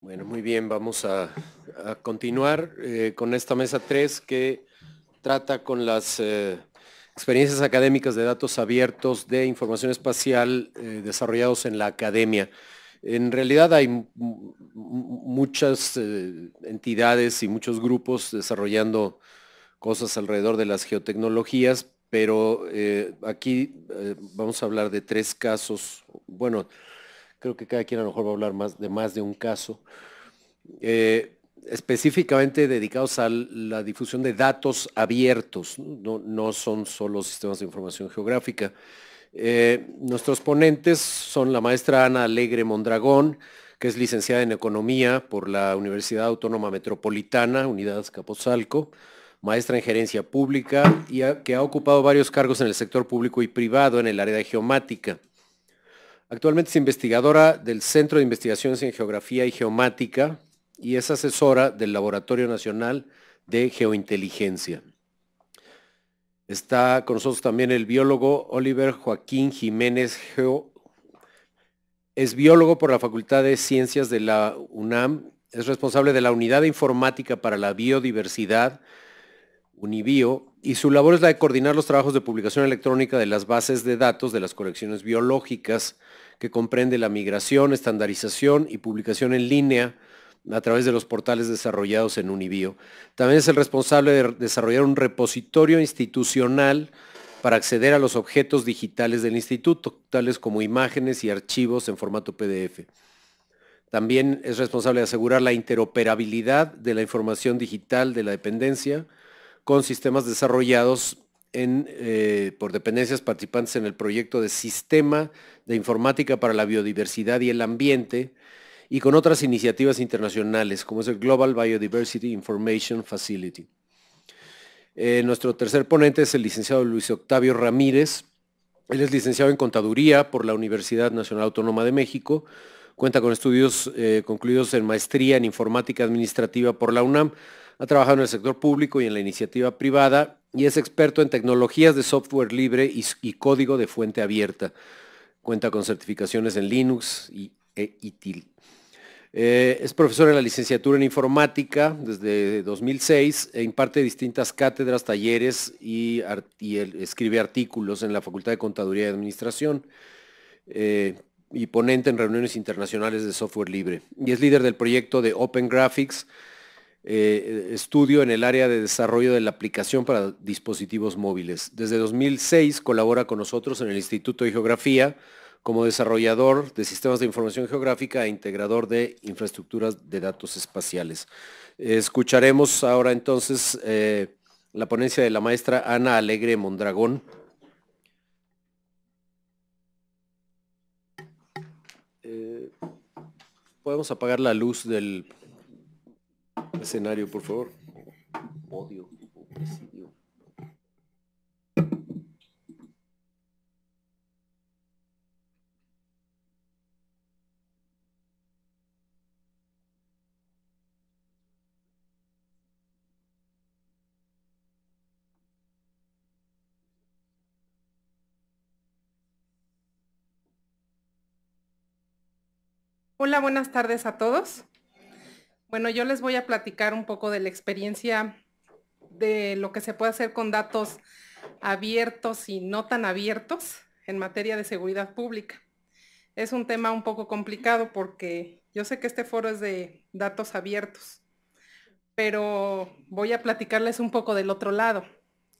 Bueno, muy bien, vamos a, continuar eh, con esta mesa 3 que trata con las eh, experiencias académicas de datos abiertos de información espacial eh, desarrollados en la academia. En realidad hay muchas entidades y muchos grupos desarrollando cosas alrededor de las geotecnologías, pero aquí vamos a hablar de tres casos, bueno, Creo que cada quien a lo mejor va a hablar de más de un caso. Eh, específicamente dedicados a la difusión de datos abiertos, no, son solo sistemas de información geográfica. Eh, nuestros ponentes son la maestra Ana Alegre Mondragón, que es licenciada en Economía por la Universidad Autónoma Metropolitana, Unidad Capozalco, maestra en Gerencia Pública y que ha ocupado varios cargos en el sector público y privado en el área de geomática. Actualmente es investigadora del Centro de Investigaciones en Geografía y Geomática y es asesora del Laboratorio Nacional de Geointeligencia. Está con nosotros también el biólogo Oliver Joaquín Jiménez Geo. Es biólogo por la Facultad de Ciencias de la UNAM. Es responsable de la Unidad Informática para la Biodiversidad, UNIBIO, y su labor es la de coordinar los trabajos de publicación electrónica de las bases de datos de las colecciones biológicas, que comprende la migración, estandarización y publicación en línea a través de los portales desarrollados en Unibio. También es el responsable de desarrollar un repositorio institucional para acceder a los objetos digitales del instituto, tales como imágenes y archivos en formato PDF. También es responsable de asegurar la interoperabilidad de la información digital de la dependencia, con sistemas desarrollados eh, por dependencias participantes en el proyecto de Sistema de Informática para la Biodiversidad y el Ambiente y con otras iniciativas internacionales, como es el Global Biodiversity Information Facility. Eh, nuestro tercer ponente es el licenciado Luis Octavio Ramírez. Él es licenciado en Contaduría por la Universidad Nacional Autónoma de México. Cuenta con estudios eh, concluidos en maestría en informática administrativa por la UNAM. Ha trabajado en el sector público y en la iniciativa privada y es experto en tecnologías de software libre y, código de fuente abierta. Cuenta con certificaciones en Linux y, ITIL. E-, eh, es profesor en la licenciatura en informática desde 2006 e imparte distintas cátedras, talleres y, escribe artículos en la Facultad de Contaduría y Administración eh, y ponente en reuniones internacionales de software libre. Y es líder del proyecto de Open Graphics, eh, estudio en el área de desarrollo de la aplicación para dispositivos móviles. Desde 2006 colabora con nosotros en el Instituto de Geografía como desarrollador de sistemas de información geográfica e integrador de infraestructuras de datos espaciales. Escucharemos ahora entonces eh, la ponencia de la maestra Ana Alegre Mondragón. Eh, podemos apagar la luz del Escenario, por favor. Odio Hola, buenas tardes a todos. Bueno, yo les voy a platicar un poco de la experiencia de lo que se puede hacer con datos abiertos y no tan abiertos en materia de seguridad pública. Es un tema un poco complicado porque yo sé que este foro es de datos abiertos, pero voy a platicarles un poco del otro lado.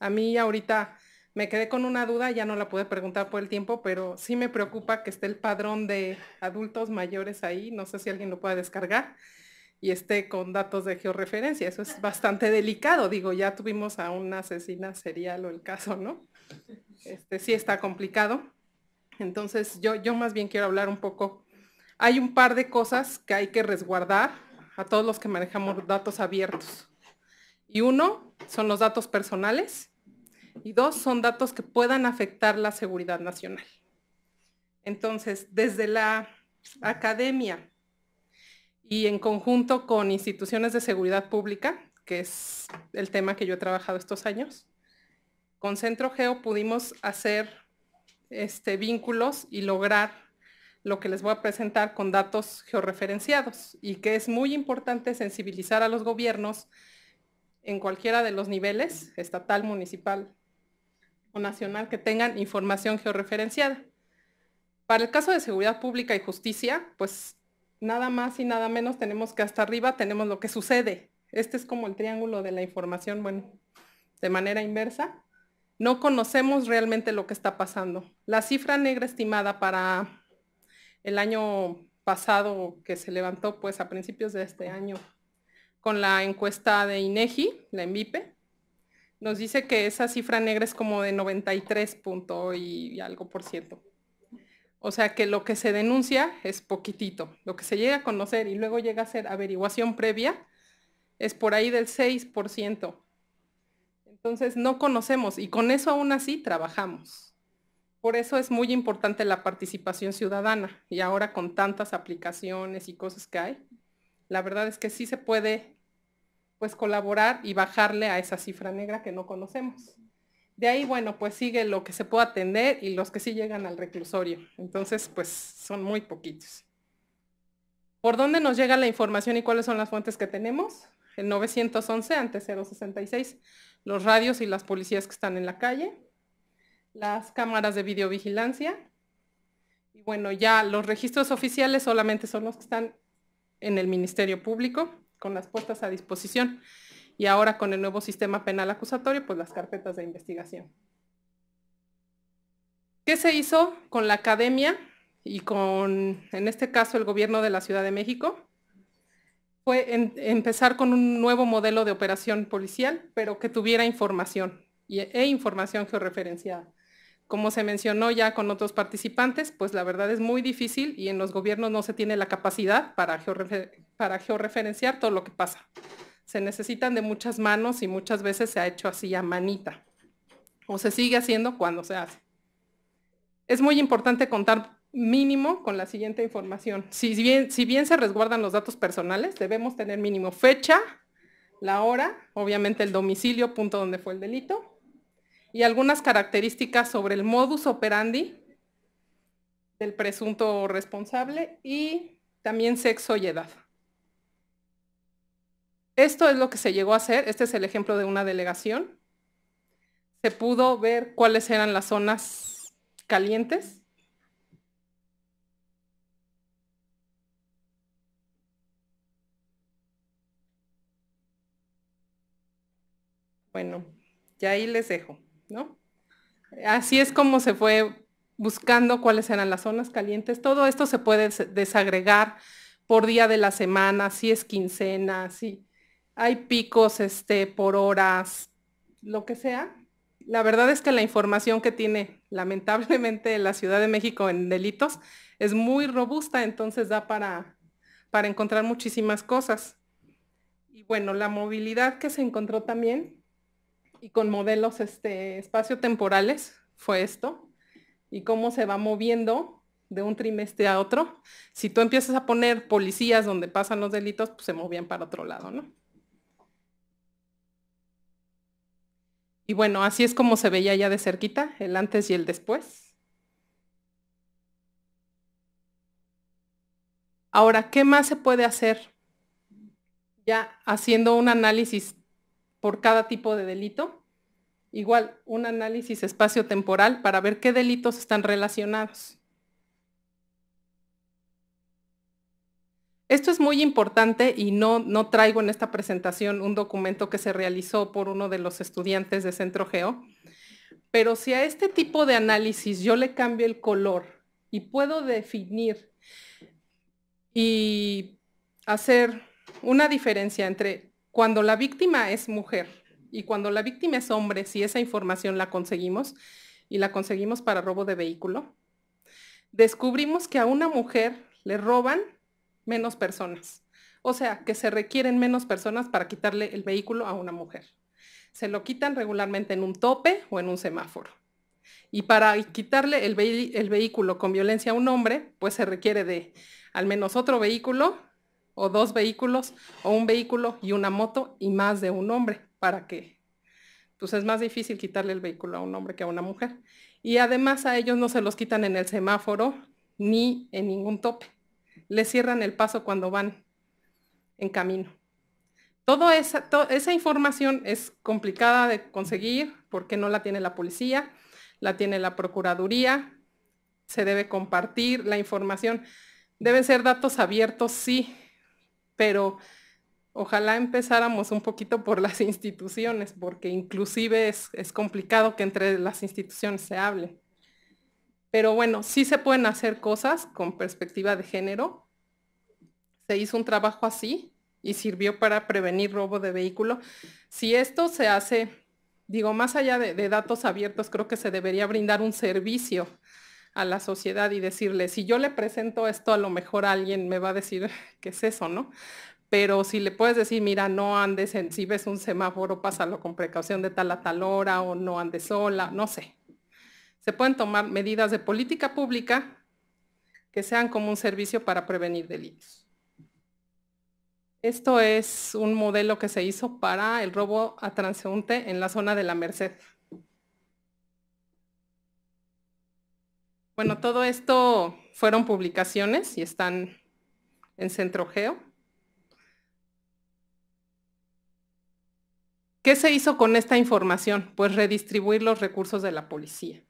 A mí ahorita me quedé con una duda, ya no la pude preguntar por el tiempo, pero sí me preocupa que esté el padrón de adultos mayores ahí, no sé si alguien lo pueda descargar y esté con datos de georreferencia. Eso es bastante delicado. Digo, ya tuvimos a una asesina serial o el caso, ¿no? Este sí está complicado. Entonces, yo, yo más bien quiero hablar un poco. Hay un par de cosas que hay que resguardar a todos los que manejamos datos abiertos. Y uno son los datos personales y dos son datos que puedan afectar la seguridad nacional. Entonces, desde la academia y en conjunto con instituciones de seguridad pública, que es el tema que yo he trabajado estos años, con Centro Geo pudimos hacer este, vínculos y lograr lo que les voy a presentar con datos georreferenciados y que es muy importante sensibilizar a los gobiernos en cualquiera de los niveles, estatal, municipal o nacional, que tengan información georreferenciada. Para el caso de seguridad pública y justicia, pues nada más y nada menos tenemos que hasta arriba tenemos lo que sucede. Este es como el triángulo de la información, bueno, de manera inversa. No conocemos realmente lo que está pasando. La cifra negra estimada para el año pasado que se levantó, pues a principios de este año, con la encuesta de INEGI, la ENVIPE, nos dice que esa cifra negra es como de 93 punto y algo por ciento. O sea que lo que se denuncia es poquitito, lo que se llega a conocer y luego llega a ser averiguación previa es por ahí del 6%. Entonces no conocemos y con eso aún así trabajamos. Por eso es muy importante la participación ciudadana y ahora con tantas aplicaciones y cosas que hay, la verdad es que sí se puede pues colaborar y bajarle a esa cifra negra que no conocemos. De ahí, bueno, pues sigue lo que se puede atender y los que sí llegan al reclusorio. Entonces, pues son muy poquitos. ¿Por dónde nos llega la información y cuáles son las fuentes que tenemos? El 911 ante 066, los radios y las policías que están en la calle, las cámaras de videovigilancia, y bueno, ya los registros oficiales solamente son los que están en el Ministerio Público con las puertas a disposición y ahora con el nuevo sistema penal acusatorio, pues las carpetas de investigación. ¿Qué se hizo con la academia y con, en este caso, el gobierno de la Ciudad de México? Fue empezar con un nuevo modelo de operación policial, pero que tuviera información e información georreferenciada. Como se mencionó ya con otros participantes, pues la verdad es muy difícil y en los gobiernos no se tiene la capacidad para, para georreferenciar todo lo que pasa se necesitan de muchas manos y muchas veces se ha hecho así a manita o se sigue haciendo cuando se hace. Es muy importante contar mínimo con la siguiente información. Si bien, se resguardan los datos personales, debemos tener mínimo fecha, la hora, obviamente el domicilio, punto donde fue el delito, y algunas características sobre el modus operandi del presunto responsable y también sexo y edad. Esto es lo que se llegó a hacer. Este es el ejemplo de una delegación. Se pudo ver cuáles eran las zonas calientes. Bueno, ya ahí les dejo, ¿no? Así es como se fue buscando cuáles eran las zonas calientes. Todo esto se puede desagregar por día de la semana, si es quincena, si hay picos este, por horas, lo que sea. La verdad es que la información que tiene lamentablemente la Ciudad de México en delitos es muy robusta, entonces da para, para encontrar muchísimas cosas. Y bueno, la movilidad que se encontró también y con modelos este, espacio-temporales fue esto, y cómo se va moviendo de un trimestre a otro. Si tú empiezas a poner policías donde pasan los delitos, pues se movían para otro lado, ¿no? Y bueno, así es como se veía ya de cerquita, el antes y el después. Ahora, ¿qué más se puede hacer? Ya haciendo un análisis por cada tipo de delito, igual un análisis espacio-temporal para ver qué delitos están relacionados. Esto es muy importante y no, traigo en esta presentación un documento que se realizó por uno de los estudiantes de Centro Geo, pero si a este tipo de análisis yo le cambio el color y puedo definir y hacer una diferencia entre cuando la víctima es mujer y cuando la víctima es hombre, si esa información la conseguimos y la conseguimos para robo de vehículo, descubrimos que a una mujer le roban menos personas. O sea, que se requieren menos personas para quitarle el vehículo a una mujer. Se lo quitan regularmente en un tope o en un semáforo. Y para quitarle el, vehículo con violencia a un hombre, pues se requiere de al menos otro vehículo o dos vehículos o un vehículo y una moto y más de un hombre para que pues es más difícil quitarle el vehículo a un hombre que a una mujer. Y además a ellos no se los quitan en el semáforo ni en ningún tope le cierran el paso cuando van en camino. Toda esa, esa información es complicada de conseguir porque no la tiene la policía, la tiene la Procuraduría, se debe compartir la información. Deben ser datos abiertos, sí, pero ojalá empezáramos un poquito por las instituciones, porque inclusive es complicado que entre las instituciones se hable. Pero bueno, sí se pueden hacer cosas con perspectiva de género. Se hizo un trabajo así y sirvió para prevenir robo de vehículo. Si esto se hace, digo, más allá de, datos abiertos, creo que se debería brindar un servicio a la sociedad y decirle, si yo le presento esto, a lo mejor alguien me va a decir que es eso, ¿no? pero si le puedes decir, mira, no andes, en, si ves un semáforo, pásalo con precaución de tal a tal hora o no andes sola, no sé se pueden tomar medidas de política pública que sean como un servicio para prevenir delitos. Esto es un modelo que se hizo para el robo a transeúnte en la zona de la Merced. Bueno, todo esto fueron publicaciones y están en Centrogeo. ¿Qué se hizo con esta información? Pues redistribuir los recursos de la policía.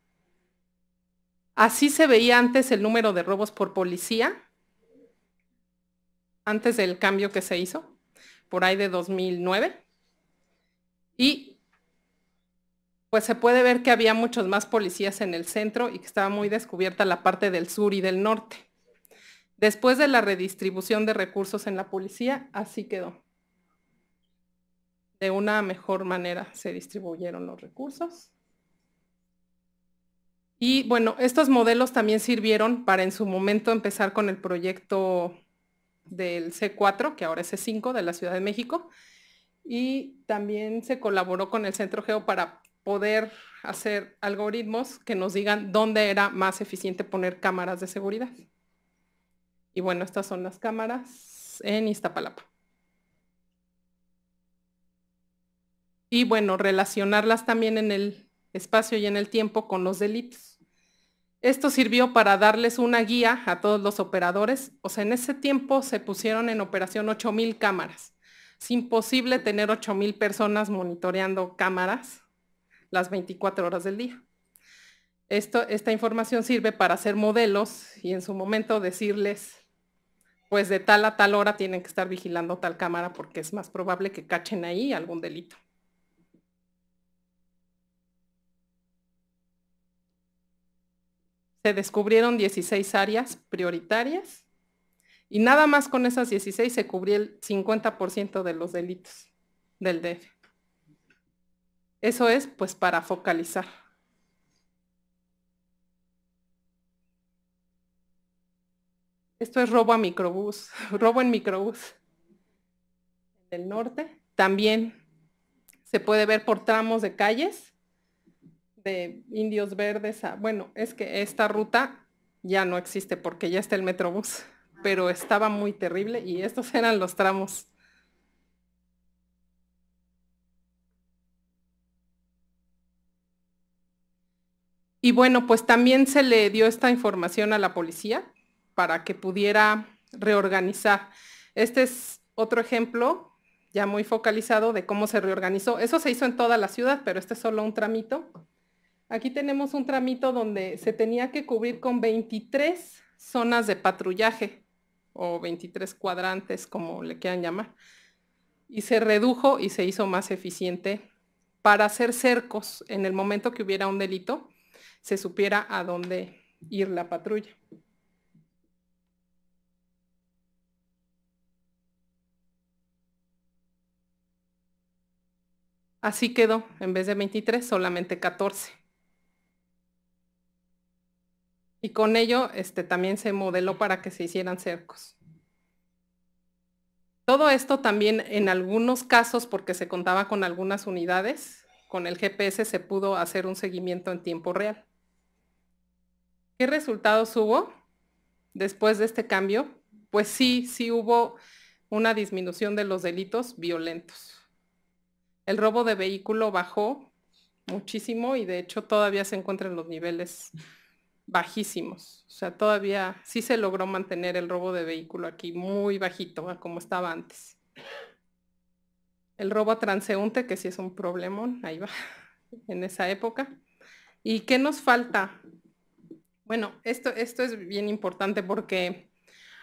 Así se veía antes el número de robos por policía, antes del cambio que se hizo, por ahí de 2009. Y pues se puede ver que había muchos más policías en el centro y que estaba muy descubierta la parte del sur y del norte. Después de la redistribución de recursos en la policía, así quedó. De una mejor manera se distribuyeron los recursos. Y bueno, estos modelos también sirvieron para en su momento empezar con el proyecto del C4, que ahora es C5 de la Ciudad de México, y también se colaboró con el Centro Geo para poder hacer algoritmos que nos digan dónde era más eficiente poner cámaras de seguridad. Y bueno, estas son las cámaras en Iztapalapa. Y bueno, relacionarlas también en el espacio y en el tiempo con los delitos. Esto sirvió para darles una guía a todos los operadores. O sea, en ese tiempo se pusieron en operación 8.000 cámaras. Es imposible tener 8.000 personas monitoreando cámaras las 24 horas del día. esta información sirve para hacer modelos y en su momento decirles, pues de tal a tal hora tienen que estar vigilando tal cámara porque es más probable que cachen ahí algún delito. se descubrieron 16 áreas prioritarias y nada más con esas 16 se cubrió el 50% de los delitos del DF. Eso es pues para focalizar. Esto es robo a microbús, robo en microbús del norte. También se puede ver por tramos de calles de Indios Verdes a, bueno, es que esta ruta ya no existe porque ya está el Metrobús, pero estaba muy terrible y estos eran los tramos. Y bueno, pues también se le dio esta información a la policía para que pudiera reorganizar. Este es otro ejemplo ya muy focalizado de cómo se reorganizó. Eso se hizo en toda la ciudad, pero este es solo un tramito. Aquí tenemos un tramito donde se tenía que cubrir con 23 zonas de patrullaje o 23 cuadrantes, como le quieran llamar. Y se redujo y se hizo más eficiente para hacer cercos en el momento que hubiera un delito, se supiera a dónde ir la patrulla. Así quedó, en vez de 23, solamente 14. Y con ello este, también se modeló para que se hicieran cercos. Todo esto también en algunos casos, porque se contaba con algunas unidades, con el GPS se pudo hacer un seguimiento en tiempo real. ¿Qué resultados hubo después de este cambio? Pues sí, sí hubo una disminución de los delitos violentos. El robo de vehículo bajó muchísimo y de hecho todavía se encuentran en los niveles bajísimos. O sea, todavía sí se logró mantener el robo de vehículo aquí muy bajito, ah, como estaba antes. El robo a transeúnte, que sí es un problemón, ahí va, en esa época. ¿Y qué nos falta? Bueno, esto, esto es bien importante porque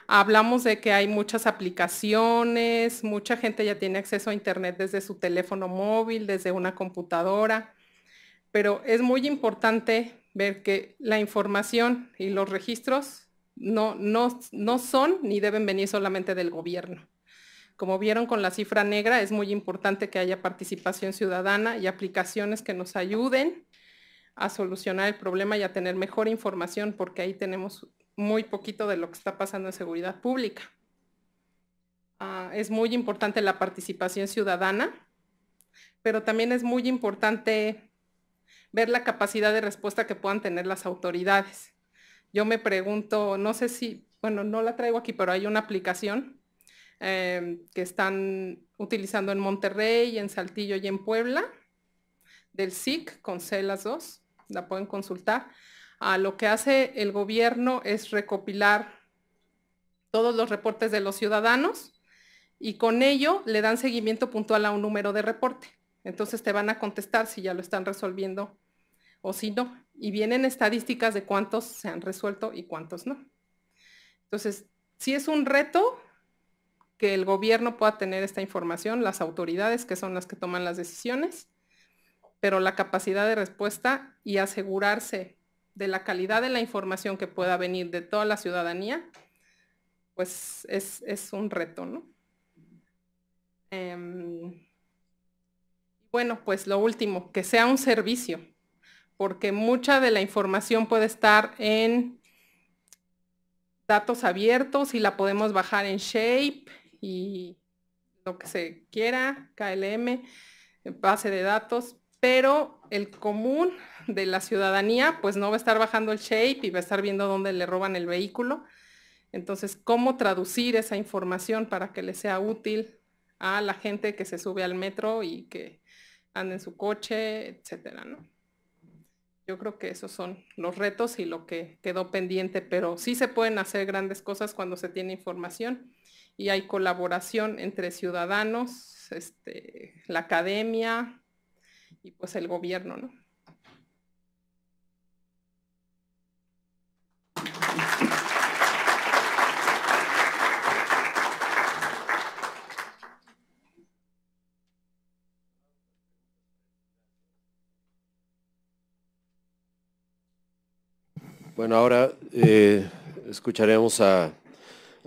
hablamos de que hay muchas aplicaciones, mucha gente ya tiene acceso a Internet desde su teléfono móvil, desde una computadora, pero es muy importante ver que la información y los registros no, no, son ni deben venir solamente del gobierno. Como vieron con la cifra negra, es muy importante que haya participación ciudadana y aplicaciones que nos ayuden a solucionar el problema y a tener mejor información, porque ahí tenemos muy poquito de lo que está pasando en seguridad pública. Ah, es muy importante la participación ciudadana, pero también es muy importante ver la capacidad de respuesta que puedan tener las autoridades. Yo me pregunto, no sé si, bueno, no la traigo aquí, pero hay una aplicación eh, que están utilizando en Monterrey, en Saltillo y en Puebla, del SIC con C las la pueden consultar. Ah, lo que hace el gobierno es recopilar todos los reportes de los ciudadanos y con ello le dan seguimiento puntual a un número de reporte. Entonces te van a contestar si ya lo están resolviendo o si no. Y vienen estadísticas de cuántos se han resuelto y cuántos no. Entonces, si es un reto que el gobierno pueda tener esta información, las autoridades que son las que toman las decisiones, pero la capacidad de respuesta y asegurarse de la calidad de la información que pueda venir de toda la ciudadanía, pues es, un reto, ¿no? Em, bueno, pues lo último, que sea un servicio porque mucha de la información puede estar en datos abiertos y la podemos bajar en Shape y lo que se quiera, KLM, base de datos, pero el común de la ciudadanía pues no va a estar bajando el Shape y va a estar viendo dónde le roban el vehículo. Entonces, ¿cómo traducir esa información para que le sea útil a la gente que se sube al metro y que anda en su coche, etcétera, ¿no? yo creo que esos son los retos y lo que quedó pendiente, pero sí se pueden hacer grandes cosas cuando se tiene información y hay colaboración entre ciudadanos, este, la academia y pues el gobierno, Bueno, ahora eh, escucharemos al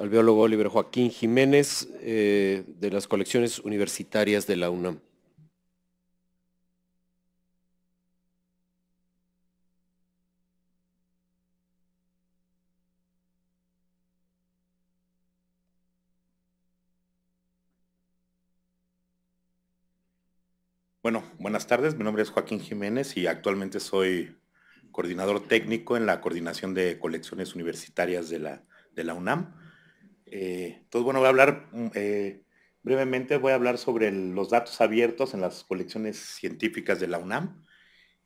biólogo Oliver Joaquín Jiménez eh, de las colecciones universitarias de la UNAM. Bueno, buenas tardes, mi nombre es Joaquín Jiménez y actualmente soy coordinador técnico en la coordinación de colecciones universitarias de la, de la UNAM. Eh, entonces, bueno, voy a hablar mm, eh, brevemente, voy a hablar sobre los datos abiertos en las colecciones científicas de la UNAM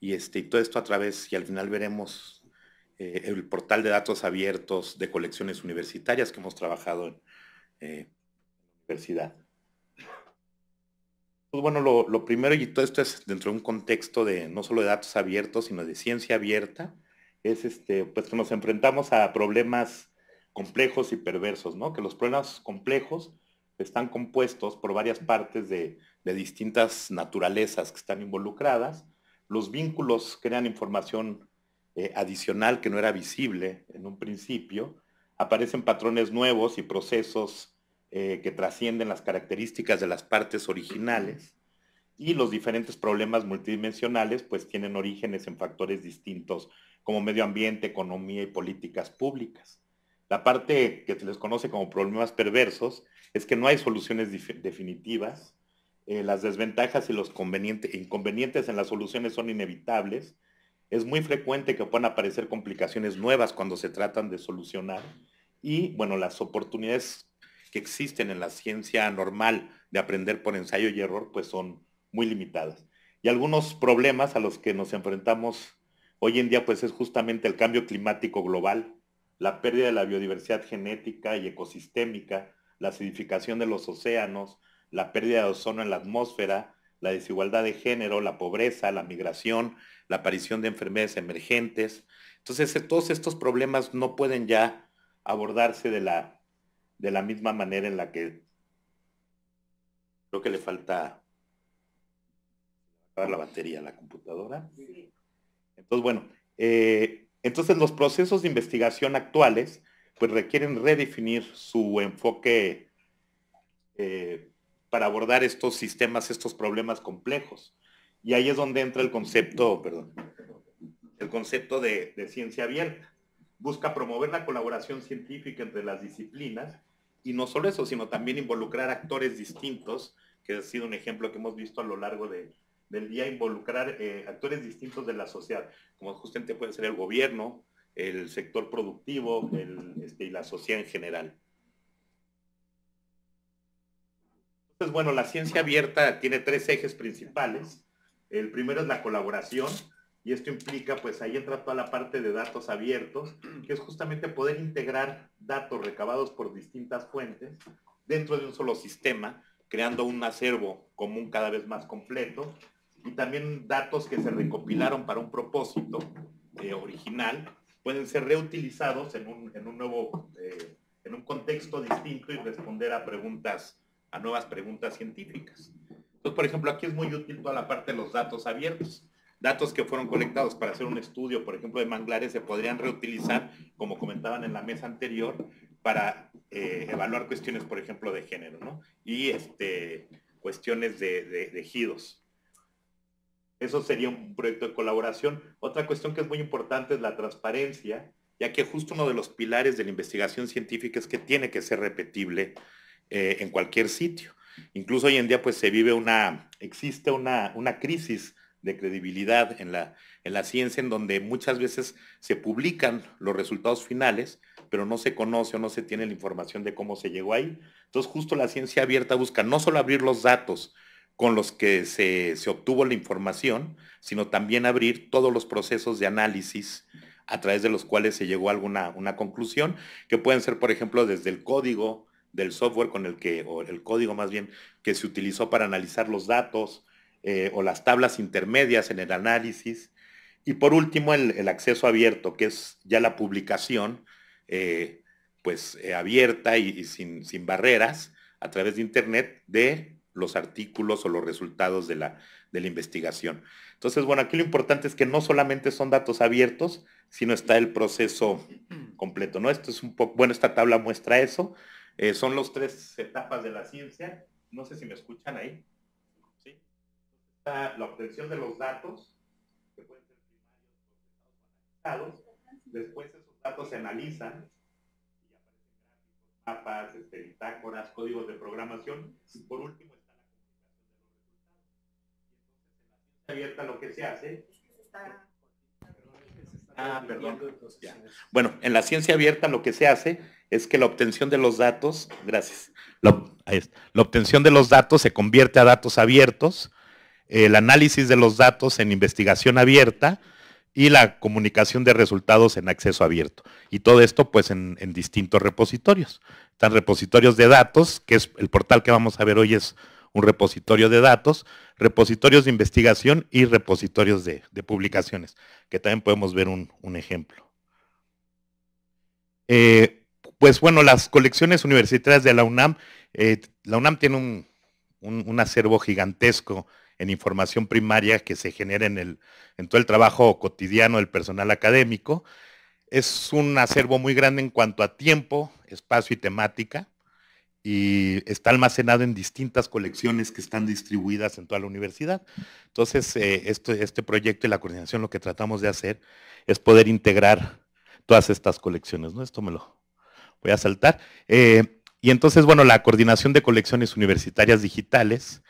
y, este, y todo esto a través, y al final veremos eh, el portal de datos abiertos de colecciones universitarias que hemos trabajado en la universidad. Pues, bueno, lo, primero, y todo esto es dentro de un contexto de no solo de datos abiertos, sino de ciencia abierta, es este, pues, que nos enfrentamos a problemas complejos y perversos, ¿no? Que los problemas complejos están compuestos por varias partes de, distintas naturalezas que están involucradas. Los vínculos crean información eh, adicional que no era visible en un principio. Aparecen patrones nuevos y procesos eh, que trascienden las características de las partes originales y los diferentes problemas multidimensionales pues tienen orígenes en factores distintos como medio ambiente, economía y políticas públicas. La parte que se les conoce como problemas perversos es que no hay soluciones definitivas, eh, las desventajas y los inconvenientes en las soluciones son inevitables, es muy frecuente que puedan aparecer complicaciones nuevas cuando se tratan de solucionar y bueno, las oportunidades que existen en la ciencia normal de aprender por ensayo y error, pues son muy limitadas. Y algunos problemas a los que nos enfrentamos hoy en día, pues es justamente el cambio climático global, la pérdida de la biodiversidad genética y ecosistémica, la acidificación de los océanos, la pérdida de ozono en la atmósfera, la desigualdad de género, la pobreza, la migración, la aparición de enfermedades emergentes. Entonces, todos estos problemas no pueden ya abordarse de la de la misma manera en la que creo que le falta la batería a la computadora. Entonces, bueno, eh, entonces los procesos de investigación actuales pues requieren redefinir su enfoque eh, para abordar estos sistemas, estos problemas complejos. Y ahí es donde entra el concepto, perdón, el concepto de, de ciencia abierta. Busca promover la colaboración científica entre las disciplinas y no solo eso, sino también involucrar actores distintos, que ha sido un ejemplo que hemos visto a lo largo del día, involucrar eh, actores distintos de la sociedad, como justamente puede ser el gobierno, el sector productivo este, y la sociedad en general. Entonces, bueno, la ciencia abierta tiene tres ejes principales. El primero es la colaboración, y esto implica, pues ahí entra toda la parte de datos abiertos, que es justamente poder integrar datos recabados por distintas fuentes dentro de un solo sistema, creando un acervo común cada vez más completo, y también datos que se recopilaron para un propósito eh, original, pueden ser reutilizados en un, nuevo, eh, en un contexto distinto y responder a preguntas, a nuevas preguntas científicas. Entonces, por ejemplo, aquí es muy útil toda la parte de los datos abiertos datos que fueron colectados para hacer un estudio, por ejemplo, de manglares, se podrían reutilizar, como comentaban en la mesa anterior, para eh, evaluar cuestiones, por ejemplo, de género, ¿no? Y este, cuestiones de, de, Eso sería un proyecto de colaboración. Otra cuestión que es muy importante es la transparencia, ya que justo uno de los pilares de la investigación científica es que tiene que ser repetible eh, en cualquier sitio. Incluso hoy en día pues se vive una, existe una, una crisis de credibilidad en la, en la ciencia, en donde muchas veces se publican los resultados finales, pero no se conoce o no se tiene la información de cómo se llegó ahí. Entonces, justo la ciencia abierta busca no solo abrir los datos con los que se, obtuvo la información, sino también abrir todos los procesos de análisis a través de los cuales se llegó a alguna una conclusión, que pueden ser, por ejemplo, desde el código del software con el que, o el código más bien, que se utilizó para analizar los datos, eh, o las tablas intermedias en el análisis. Y por último, el, acceso abierto, que es ya la publicación eh, pues, eh, abierta y, sin, barreras a través de Internet de los artículos o los resultados de la, investigación. Entonces, bueno, aquí lo importante es que no solamente son datos abiertos, sino está el proceso completo, ¿no? Esto es un poco, bueno, esta tabla muestra eso. son las tres etapas de la ciencia. No sé si me escuchan ahí la obtención de los datos, que pueden ser primarios, procesados Después esos datos se analizan y aparecen gráficos, mapas, este, códigos de programación. Y por último está la comunicación de los resultados. Y entonces en la ciencia abierta lo que se hace... Ah, perdón. Bueno, en la ciencia abierta lo que se hace es que la obtención de los datos, gracias, la obtención de los datos se convierte a datos abiertos, el análisis de los datos en investigación abierta y la comunicación de resultados en acceso abierto. Y todo esto pues en, distintos repositorios. Están repositorios de datos, que es el portal que vamos a ver hoy es un repositorio de datos, repositorios de investigación y repositorios de, publicaciones, que también podemos ver un, ejemplo. Eh, pues bueno, las colecciones universitarias de la UNAM, eh, la UNAM tiene un acervo gigantesco en información primaria que se genera en, el, en todo el trabajo cotidiano del personal académico. Es un acervo muy grande en cuanto a tiempo, espacio y temática, y está almacenado en distintas colecciones que están distribuidas en toda la universidad. Entonces, eh, este proyecto y la coordinación lo que tratamos de hacer es poder integrar todas estas colecciones. ¿no? Esto me lo voy a saltar. Eh, y entonces, bueno, la coordinación de colecciones universitarias digitales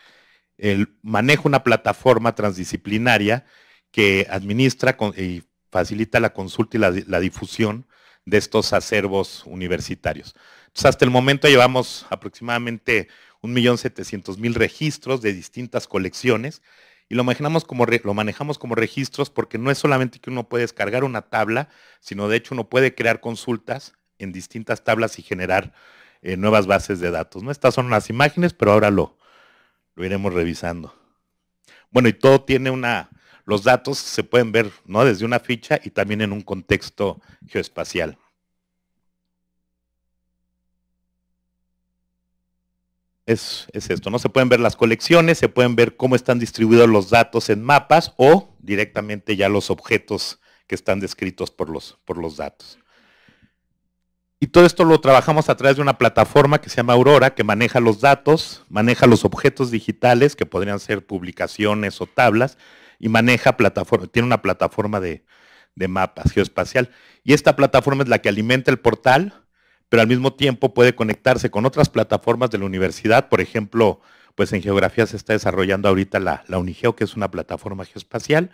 maneja una plataforma transdisciplinaria que administra y facilita la consulta y la, difusión de estos acervos universitarios. hasta el momento llevamos aproximadamente 1.700.000 registros de distintas colecciones y lo, manejamos como, lo manejamos como registros porque no es solamente que uno puede descargar una tabla, sino de hecho uno puede crear consultas en distintas tablas y generar eh, nuevas bases de datos. ¿no? Estas son las imágenes, pero ahora lo, lo iremos revisando. Bueno, y todo tiene una, los datos se pueden ver ¿no? desde una ficha y también en un contexto geoespacial. Es, es, esto, ¿no? Se pueden ver las colecciones, se pueden ver cómo están distribuidos los datos en mapas o directamente ya los objetos que están descritos por los, por los datos. Y todo esto lo trabajamos a través de una plataforma que se llama Aurora, que maneja los datos, maneja los objetos digitales, que podrían ser publicaciones o tablas, y maneja plataforma, tiene una plataforma de, mapas geoespacial. Y esta plataforma es la que alimenta el portal, pero al mismo tiempo puede conectarse con otras plataformas de la universidad. Por ejemplo, pues en geografía se está desarrollando ahorita la, la Unigeo, que es una plataforma geoespacial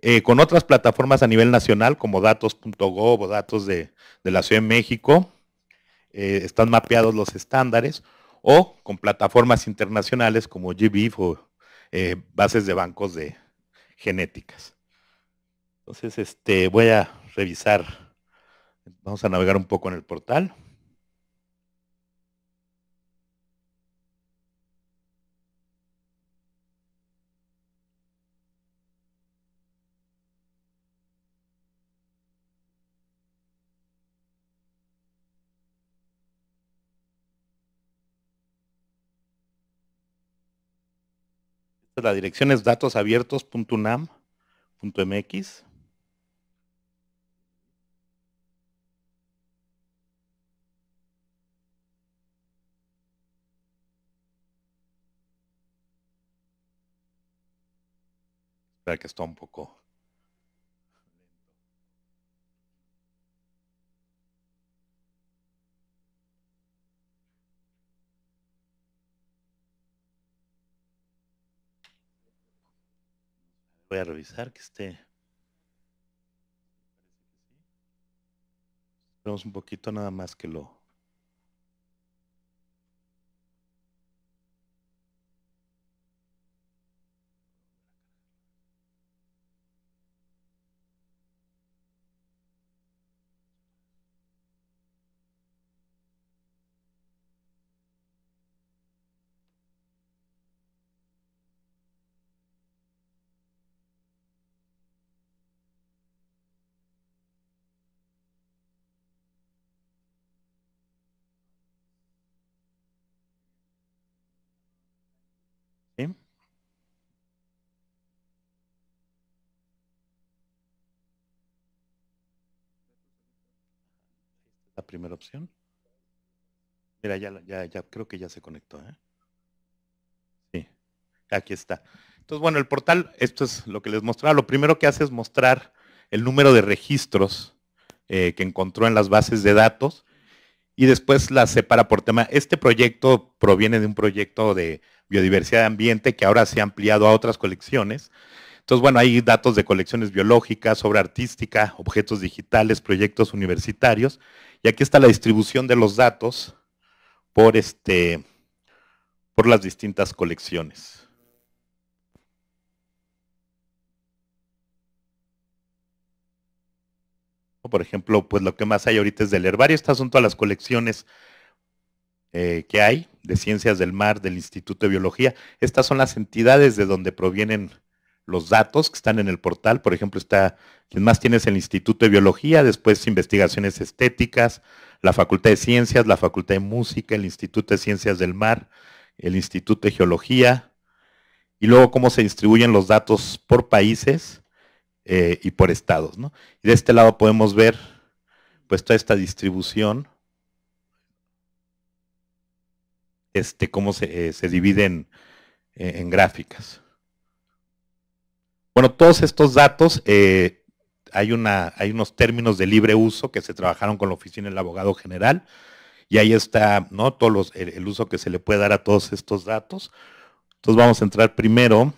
eh, con otras plataformas a nivel nacional como datos.gov o datos de, la Ciudad de México. Eh, están mapeados los estándares o con plataformas internacionales como GBIF o eh, bases de bancos de genéticas. Entonces, este, voy a revisar. Vamos a navegar un poco en el portal. La dirección es datosabiertos.unam.mx. Espera que está un poco Voy a revisar que esté. Esperamos un poquito nada más que lo primera opción. Mira, ya, ya, creo que ya se conectó. ¿eh? Sí, aquí está. Entonces, bueno, el portal, esto es lo que les mostraba. Lo primero que hace es mostrar el número de registros eh, que encontró en las bases de datos y después las separa por tema. Este proyecto proviene de un proyecto de biodiversidad de ambiente que ahora se ha ampliado a otras colecciones entonces, bueno, hay datos de colecciones biológicas, obra artística, objetos digitales, proyectos universitarios. Y aquí está la distribución de los datos por, este, por las distintas colecciones. Por ejemplo, pues lo que más hay ahorita es del herbario. Estas son todas las colecciones eh, que hay de ciencias del mar, del Instituto de Biología. Estas son las entidades de donde provienen los datos que están en el portal. Por ejemplo, está quien más tiene el Instituto de Biología, después investigaciones estéticas, la Facultad de Ciencias, la Facultad de Música, el Instituto de Ciencias del Mar, el Instituto de Geología, y luego cómo se distribuyen los datos por países eh, y por estados. Y de este lado podemos ver pues toda esta distribución, este, cómo se, eh, divide en gráficas. Bueno, todos estos datos, eh, hay, hay unos términos de libre uso que se trabajaron con la oficina del abogado general y ahí está ¿no? Todos el, uso que se le puede dar a todos estos datos. Entonces vamos a entrar primero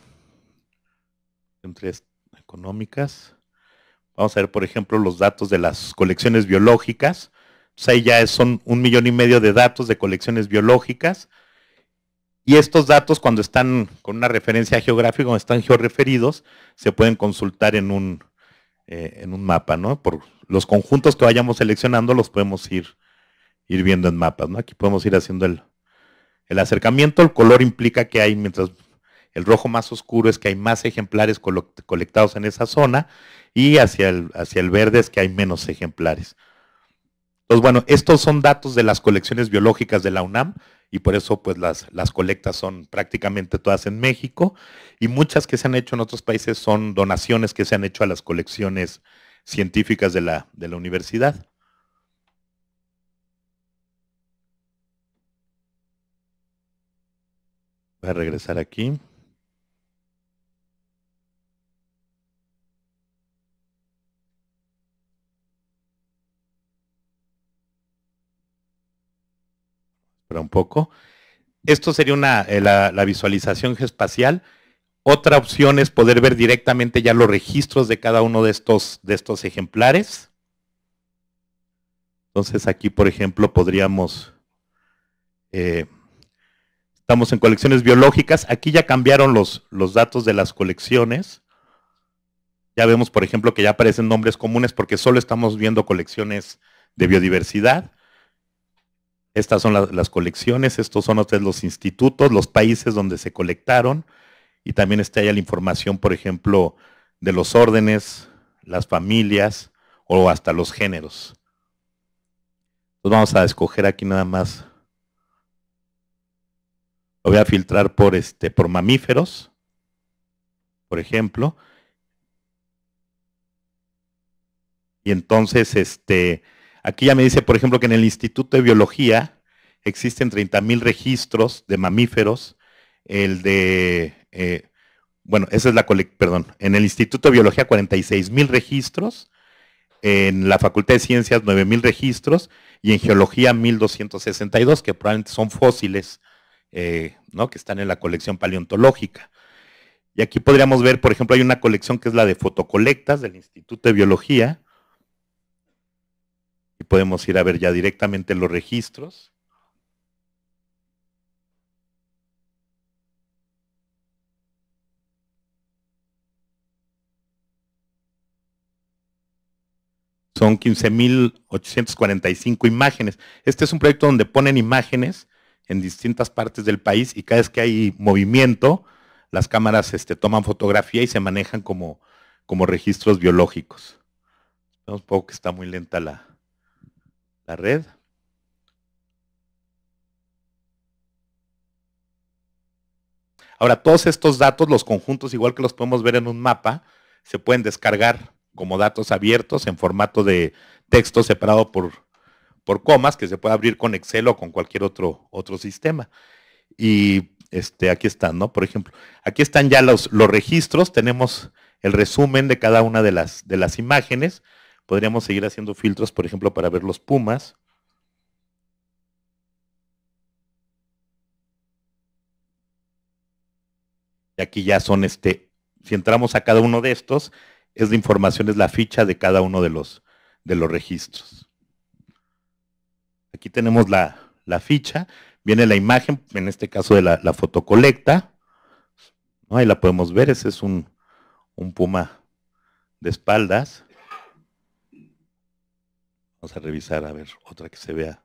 entre económicas. Vamos a ver, por ejemplo, los datos de las colecciones biológicas. ahí ya son un millón y medio de datos de colecciones biológicas y estos datos, cuando están con una referencia geográfica, cuando están georreferidos, se pueden consultar en un, eh, en un mapa, ¿no? Por los conjuntos que vayamos seleccionando los podemos ir, ir viendo en mapas, ¿no? Aquí podemos ir haciendo el, acercamiento. El color implica que hay, mientras el rojo más oscuro es que hay más ejemplares colectados en esa zona y hacia el, hacia el verde es que hay menos ejemplares. Entonces, bueno, estos son datos de las colecciones biológicas de la UNAM y por eso pues las, colectas son prácticamente todas en México y muchas que se han hecho en otros países son donaciones que se han hecho a las colecciones científicas de la universidad. Voy a regresar aquí. un poco. Esto sería eh, la, visualización espacial, Otra opción es poder ver directamente ya los registros de cada uno de estos, de estos ejemplares. Entonces aquí, por ejemplo, podríamos... Eh, estamos en colecciones biológicas. Aquí ya cambiaron los, los datos de las colecciones. Ya vemos, por ejemplo, que ya aparecen nombres comunes porque solo estamos viendo colecciones de biodiversidad. Estas son las colecciones, estos son los institutos, los países donde se colectaron y también está ya la información, por ejemplo, de los órdenes, las familias o hasta los géneros. Entonces vamos a escoger aquí nada más. Lo voy a filtrar por este por mamíferos, por ejemplo. Y entonces este Aquí ya me dice, por ejemplo, que en el Instituto de Biología existen 30.000 registros de mamíferos. El de, eh, bueno, esa es la perdón, en el Instituto de Biología 46.000 registros, en la Facultad de Ciencias 9.000 registros y en Geología 1.262, que probablemente son fósiles, eh, ¿no? Que están en la colección paleontológica. Y aquí podríamos ver, por ejemplo, hay una colección que es la de fotocolectas del Instituto de Biología, podemos ir a ver ya directamente los registros. Son 15.845 imágenes. Este es un proyecto donde ponen imágenes en distintas partes del país y cada vez que hay movimiento, las cámaras este, toman fotografía y se manejan como, como registros biológicos. Un poco que está muy lenta la, la red. Ahora, todos estos datos, los conjuntos, igual que los podemos ver en un mapa, se pueden descargar como datos abiertos en formato de texto separado por, por comas, que se puede abrir con Excel o con cualquier otro, otro sistema. Y este, aquí están, ¿no? Por ejemplo, aquí están ya los, los registros, tenemos el resumen de cada una de las, de las imágenes, Podríamos seguir haciendo filtros, por ejemplo, para ver los pumas. Y aquí ya son este, si entramos a cada uno de estos, es la información, es la ficha de cada uno de los, de los registros. Aquí tenemos la, ficha, viene la imagen, en este caso de la, la fotocolecta. Ahí la podemos ver, ese es un, un puma de espaldas. Vamos a revisar, a ver, otra que se vea.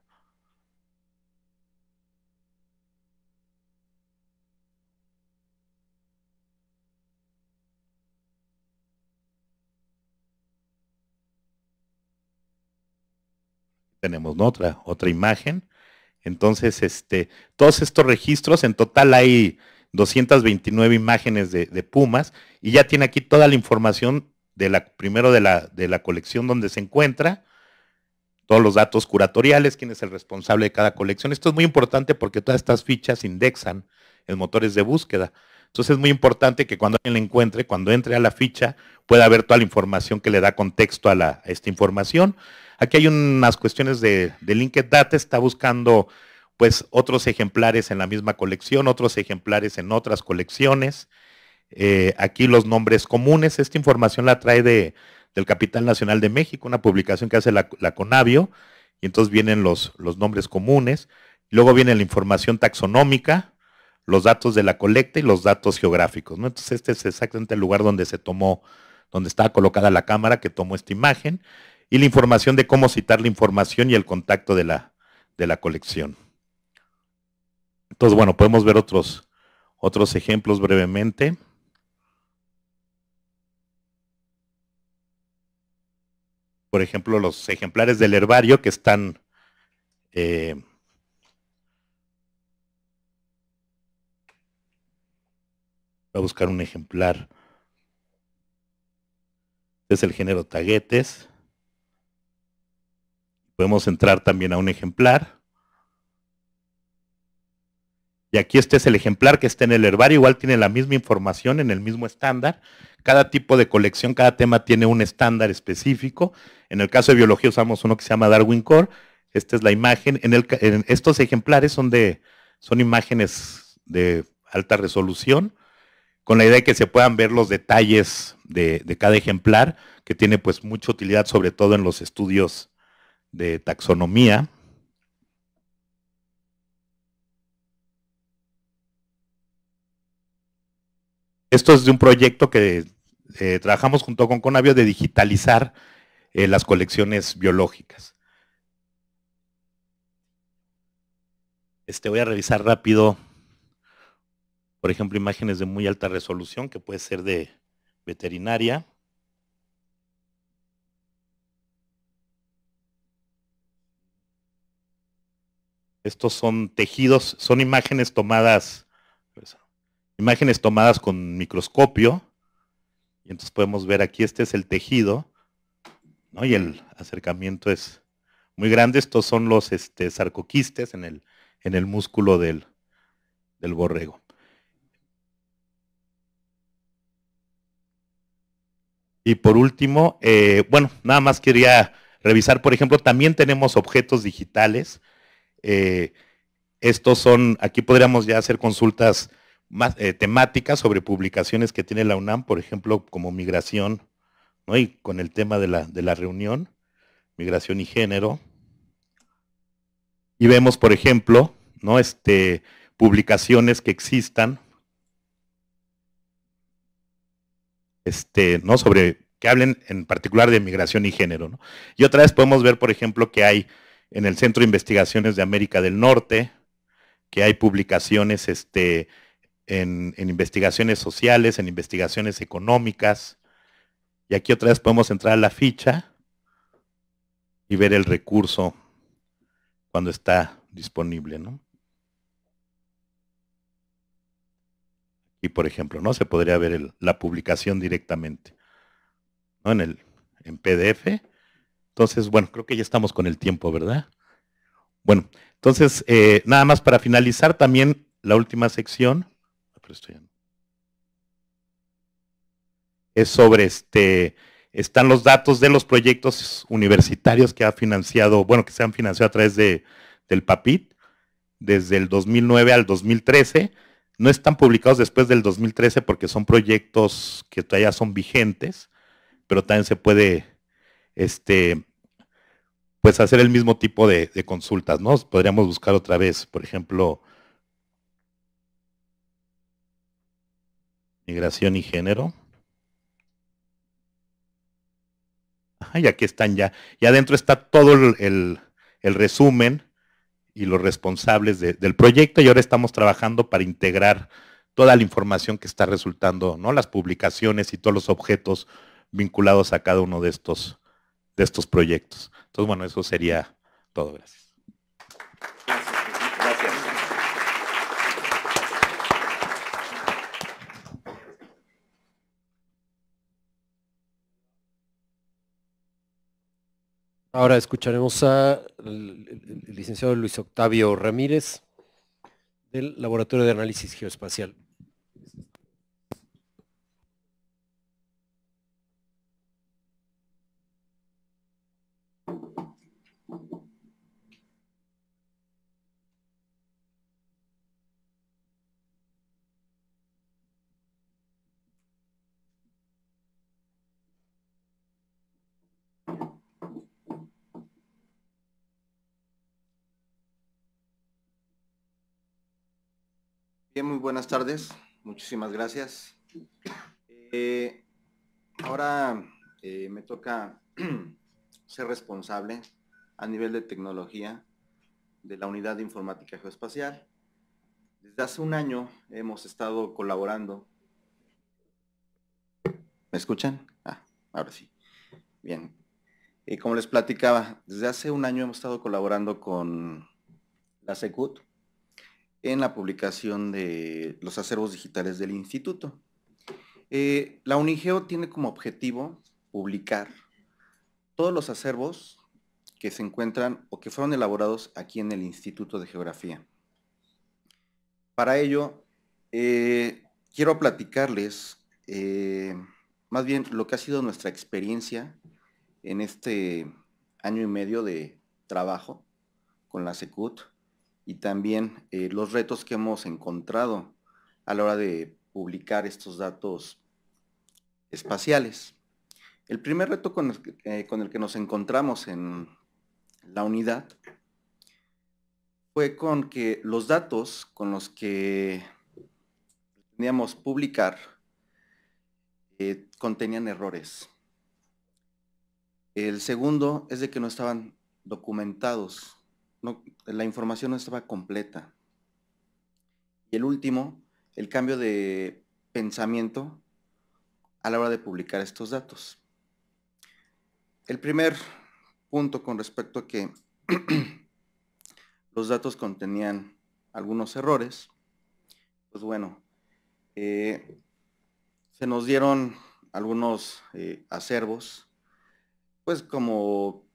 Tenemos otra, otra imagen. Entonces, este, todos estos registros, en total hay 229 imágenes de, pumas y ya tiene aquí toda la información de la, primero de de la colección donde se encuentra, todos los datos curatoriales, quién es el responsable de cada colección. Esto es muy importante porque todas estas fichas indexan en motores de búsqueda. Entonces es muy importante que cuando alguien la encuentre, cuando entre a la ficha, pueda ver toda la información que le da contexto a, esta información. Aquí hay unas cuestiones de, de LinkedIn Data, está buscando pues otros ejemplares en la misma colección, otros ejemplares en otras colecciones. Eh, aquí los nombres comunes, esta información la trae de, del Capital Nacional de México, una publicación que hace la, Conavio, y entonces vienen los, nombres comunes, luego viene la información taxonómica, los datos de la colecta y los datos geográficos. ¿no? Entonces este es exactamente el lugar donde se tomó, donde estaba colocada la cámara que tomó esta imagen, y la información de cómo citar la información y el contacto de la, de la colección. Entonces, bueno, podemos ver otros, otros ejemplos brevemente. por ejemplo, los ejemplares del herbario que están eh, voy a buscar un ejemplar. Este es el género taguetes. Podemos entrar también a un ejemplar. Y aquí este es el ejemplar que está en el herbario, igual tiene la misma información en el mismo estándar. Cada tipo de colección, cada tema tiene un estándar específico. En el caso de biología usamos uno que se llama Darwin Core. Esta es la imagen. En, estos ejemplares son, son imágenes de alta resolución, con la idea de que se puedan ver los detalles de, de cada ejemplar, que tiene pues mucha utilidad, sobre todo en los estudios de taxonomía, Esto es de un proyecto que eh, trabajamos junto con Conavio de digitalizar eh, las colecciones biológicas. Este, voy a revisar rápido, por ejemplo, imágenes de muy alta resolución, que puede ser de veterinaria. Estos son tejidos, son imágenes tomadas imágenes tomadas con microscopio. Y entonces podemos ver aquí, este es el tejido, ¿no? Y el acercamiento es muy grande. Estos son los este, sarcoquistes en el, en el músculo del, borrego. Y por último, eh, bueno, nada más quería revisar, por ejemplo, también tenemos objetos digitales. Eh, estos son, aquí podríamos ya hacer consultas eh, temáticas sobre publicaciones que tiene la UNAM, por ejemplo, como migración, ¿no? y con el tema de la, reunión, migración y género. Y vemos, por ejemplo, ¿no? este, publicaciones que existan este, ¿no? sobre que hablen en particular de migración y género. Y otra vez podemos ver, por ejemplo, que hay en el Centro de Investigaciones de América del Norte, que hay publicaciones este, en, investigaciones sociales, en investigaciones económicas. Y aquí otra vez podemos entrar a la ficha y ver el recurso cuando está disponible, ¿no? Aquí, por ejemplo, ¿no? Se podría ver la publicación directamente, En, el, en PDF. Entonces, bueno, creo que ya estamos con el tiempo, ¿verdad? Bueno, entonces, eh, nada más para finalizar también la última sección es sobre este, están los datos de los proyectos universitarios que ha financiado, bueno, que se han financiado a través de, del PAPIT desde el 2009 al 2013. No están publicados después del 2013 porque son proyectos que todavía son vigentes, pero también se puede este, pues hacer el mismo tipo de, de, consultas, ¿no? Podríamos buscar otra vez, por ejemplo, migración y género. y aquí están ya. Y adentro está todo el, resumen y los responsables del proyecto y ahora estamos trabajando para integrar toda la información que está resultando, ¿no? Las publicaciones y todos los objetos vinculados a cada uno de estos, de estos proyectos. Entonces, bueno, eso sería todo. Gracias. Ahora escucharemos al licenciado Luis Octavio Ramírez del Laboratorio de Análisis Geoespacial. buenas tardes. Muchísimas gracias. Eh, ahora eh, me toca ser responsable a nivel de tecnología de la unidad de informática geoespacial. Desde hace un año hemos estado colaborando. ¿Me escuchan? Ah, ahora sí. Bien. Y eh, como les platicaba, desde hace un año hemos estado colaborando con la SECUT, en la publicación de los acervos digitales del instituto. Eh, la UNIGEO tiene como objetivo publicar todos los acervos que se encuentran o que fueron elaborados aquí en el Instituto de Geografía. Para ello, eh, quiero platicarles eh, más bien lo que ha sido nuestra experiencia en este año y medio de trabajo con la SECUT y también eh, los retos que hemos encontrado a la hora de publicar estos datos espaciales. El primer reto con el, que, eh, nos encontramos en la unidad fue con que los datos con los que teníamos publicar eh, contenían errores. El segundo es de que no estaban documentados la información no estaba completa. Y el último, el cambio de pensamiento a la hora de publicar estos datos. El primer punto con respecto a que los datos contenían algunos errores, pues bueno, eh, se nos dieron algunos eh, acervos, pues como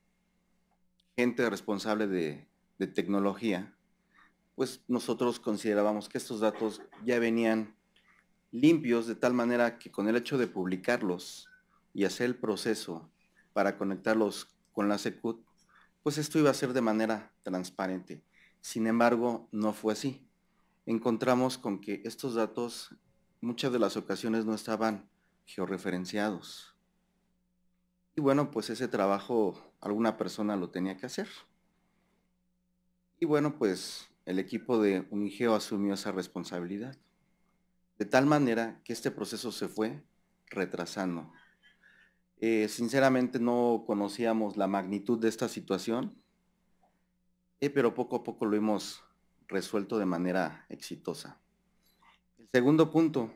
gente responsable de de tecnología, pues nosotros considerábamos que estos datos ya venían limpios de tal manera que con el hecho de publicarlos y hacer el proceso para conectarlos con la SECUT, pues esto iba a ser de manera transparente. Sin embargo, no fue así. Encontramos con que estos datos muchas de las ocasiones no estaban georreferenciados. Y bueno, pues ese trabajo alguna persona lo tenía que hacer. Y bueno, pues el equipo de Unigeo asumió esa responsabilidad. De tal manera que este proceso se fue retrasando. Eh, sinceramente no conocíamos la magnitud de esta situación, eh, pero poco a poco lo hemos resuelto de manera exitosa. El segundo punto,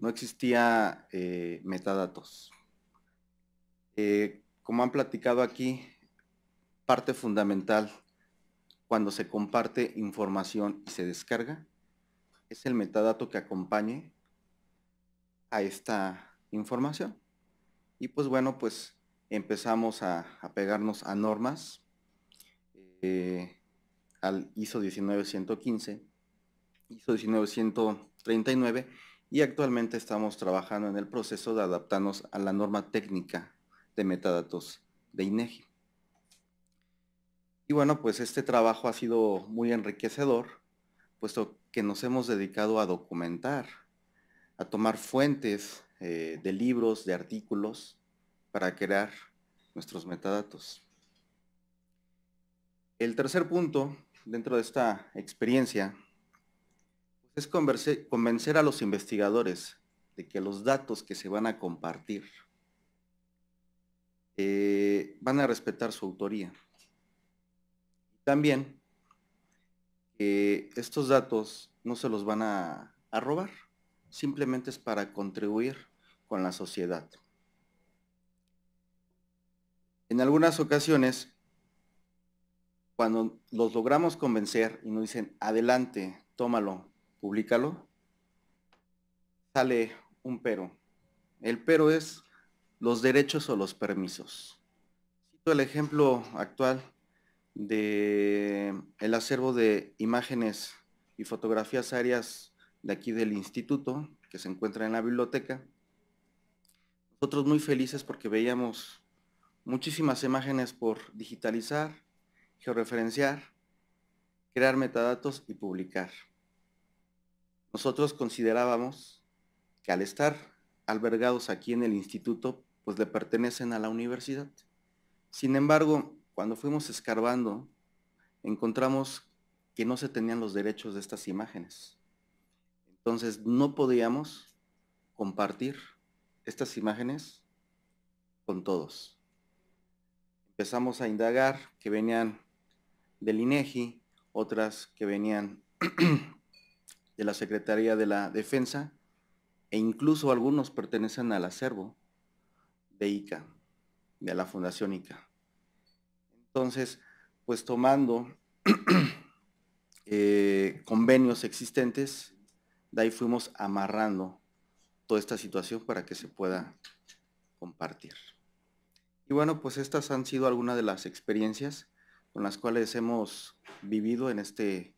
no existía eh, metadatos. como han platicado aquí, parte fundamental cuando se comparte información y se descarga, es el metadato que acompañe a esta información. Y pues bueno, pues empezamos a, pegarnos a normas, eh, al ISO 1915, ISO 1939, y actualmente estamos trabajando en el proceso de adaptarnos a la norma técnica de metadatos de INEGI. Y bueno, pues este trabajo ha sido muy enriquecedor, puesto que nos hemos dedicado a documentar, a tomar fuentes eh, de libros, de artículos, para crear nuestros metadatos. El tercer punto dentro de esta experiencia es convencer a los investigadores de que los datos que se van a compartir eh, van a respetar su autoría también estos datos no se los van a, a robar, simplemente es para contribuir con la sociedad. En algunas ocasiones, cuando los logramos convencer y nos dicen, adelante, tómalo, públicalo, sale un pero. El pero es los derechos o los permisos. Cito el ejemplo actual de el acervo de imágenes y fotografías áreas de aquí del instituto, que se encuentra en la biblioteca. Nosotros muy felices porque veíamos muchísimas imágenes por digitalizar, georreferenciar, crear metadatos y publicar. Nosotros considerábamos que al estar albergados aquí en el instituto, pues le pertenecen a la universidad. Sin embargo, cuando fuimos escarbando, encontramos que no se tenían los derechos de estas imágenes. Entonces no podíamos compartir estas imágenes con todos. Empezamos a indagar que venían del INEGI, e otras que venían de la Secretaría de la Defensa e incluso algunos pertenecen al acervo de ICA, de la Fundación ICA. Entonces, pues tomando eh, convenios existentes, de ahí fuimos amarrando toda esta situación para que se pueda compartir. Y bueno, pues estas han sido algunas de las experiencias con las cuales hemos vivido en este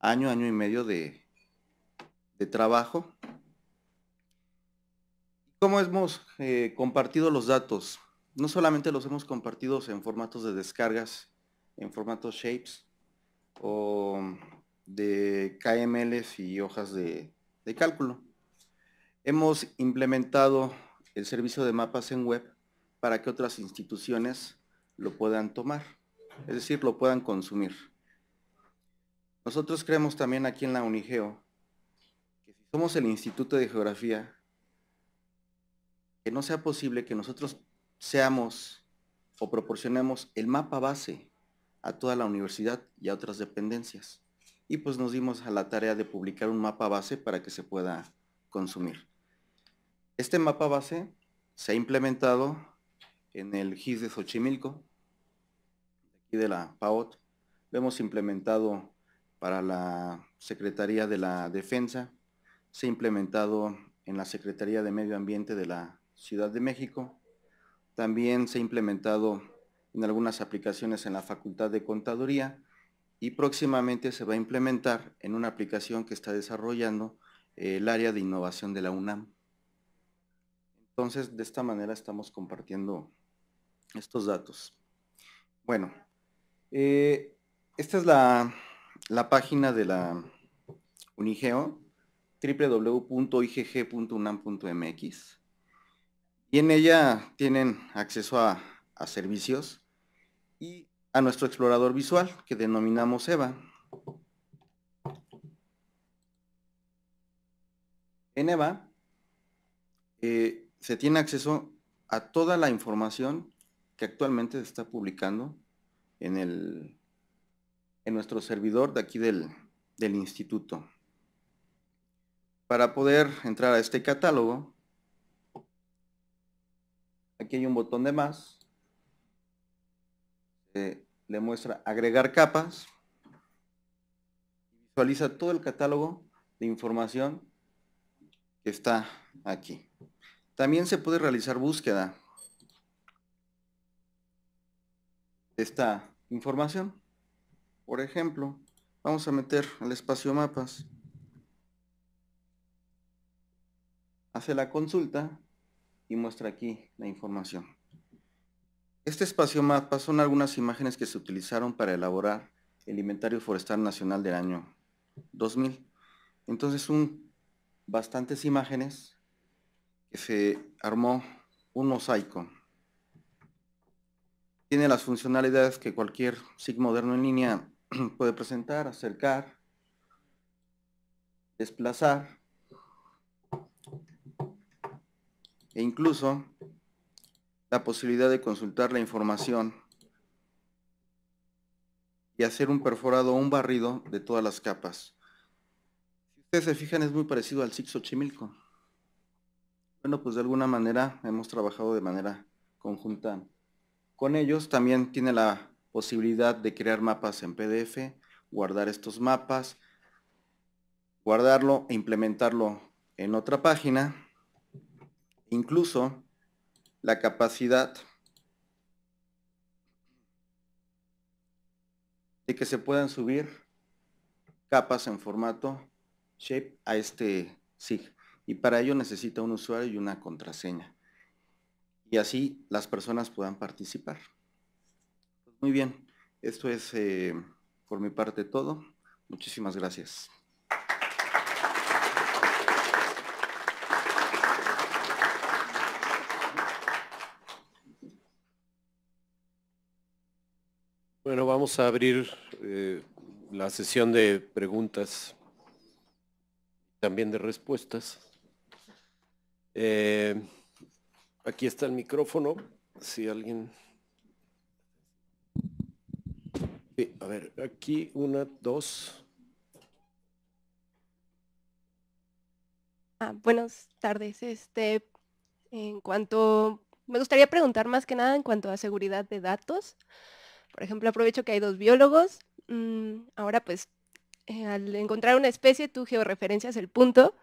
año, año y medio de, trabajo. ¿Cómo hemos eh, compartido los datos? no solamente los hemos compartido en formatos de descargas, en formatos shapes o de KMLs y hojas de, cálculo. Hemos implementado el servicio de mapas en web para que otras instituciones lo puedan tomar, es decir, lo puedan consumir. Nosotros creemos también aquí en la Unigeo que si somos el Instituto de Geografía, que no sea posible que nosotros seamos o proporcionemos el mapa base a toda la universidad y a otras dependencias. Y pues nos dimos a la tarea de publicar un mapa base para que se pueda consumir. Este mapa base se ha implementado en el GIS de Xochimilco, aquí de la PAOT. Lo hemos implementado para la Secretaría de la Defensa, se ha implementado en la Secretaría de Medio Ambiente de la Ciudad de México, también se ha implementado en algunas aplicaciones en la Facultad de Contaduría y próximamente se va a implementar en una aplicación que está desarrollando eh, el área de innovación de la UNAM. Entonces, de esta manera estamos compartiendo estos datos. Bueno, eh, esta es la, la, página de la Unigeo, www.igg.unam.mx. Y en ella tienen acceso a, servicios y a nuestro explorador visual que denominamos EVA. En EVA eh, se tiene acceso a toda la información que actualmente se está publicando en, el, en nuestro servidor de aquí del instituto. Para poder entrar a este catálogo, Aquí hay un botón de más. le muestra agregar capas. Visualiza todo el catálogo de información que está aquí. También se puede realizar búsqueda de esta información. Por ejemplo, vamos a meter al espacio mapas. Hace la consulta y muestra aquí la información. Este espacio mapa son algunas imágenes que se utilizaron para elaborar el Inventario Forestal Nacional del año 2000. Entonces son bastantes imágenes que se armó un mosaico. Tiene las funcionalidades que cualquier SIG moderno en línea puede presentar, acercar, desplazar, e incluso la posibilidad de consultar la información y hacer un perforado o un barrido de todas las capas. Si ustedes se fijan, es muy parecido al Six Bueno, pues de alguna manera hemos trabajado de manera conjunta. Con ellos también tiene la posibilidad de crear mapas en PDF, guardar estos mapas, guardarlo e implementarlo en otra página Incluso la capacidad de que se puedan subir capas en formato shape a este SIG. Y para ello necesita un usuario y una contraseña. Y así las personas puedan participar. Pues muy bien, esto es eh, por mi parte todo. Muchísimas gracias. a abrir eh, la sesión de preguntas, también de respuestas. Eh, aquí está el micrófono, si alguien... a ver, aquí una, dos. Ah, buenas tardes. Este, en cuanto, me gustaría preguntar más que nada en cuanto a seguridad de datos. Por ejemplo, aprovecho que hay dos biólogos. Mm, ahora, pues, eh, al encontrar una especie, tú georreferencias el punto.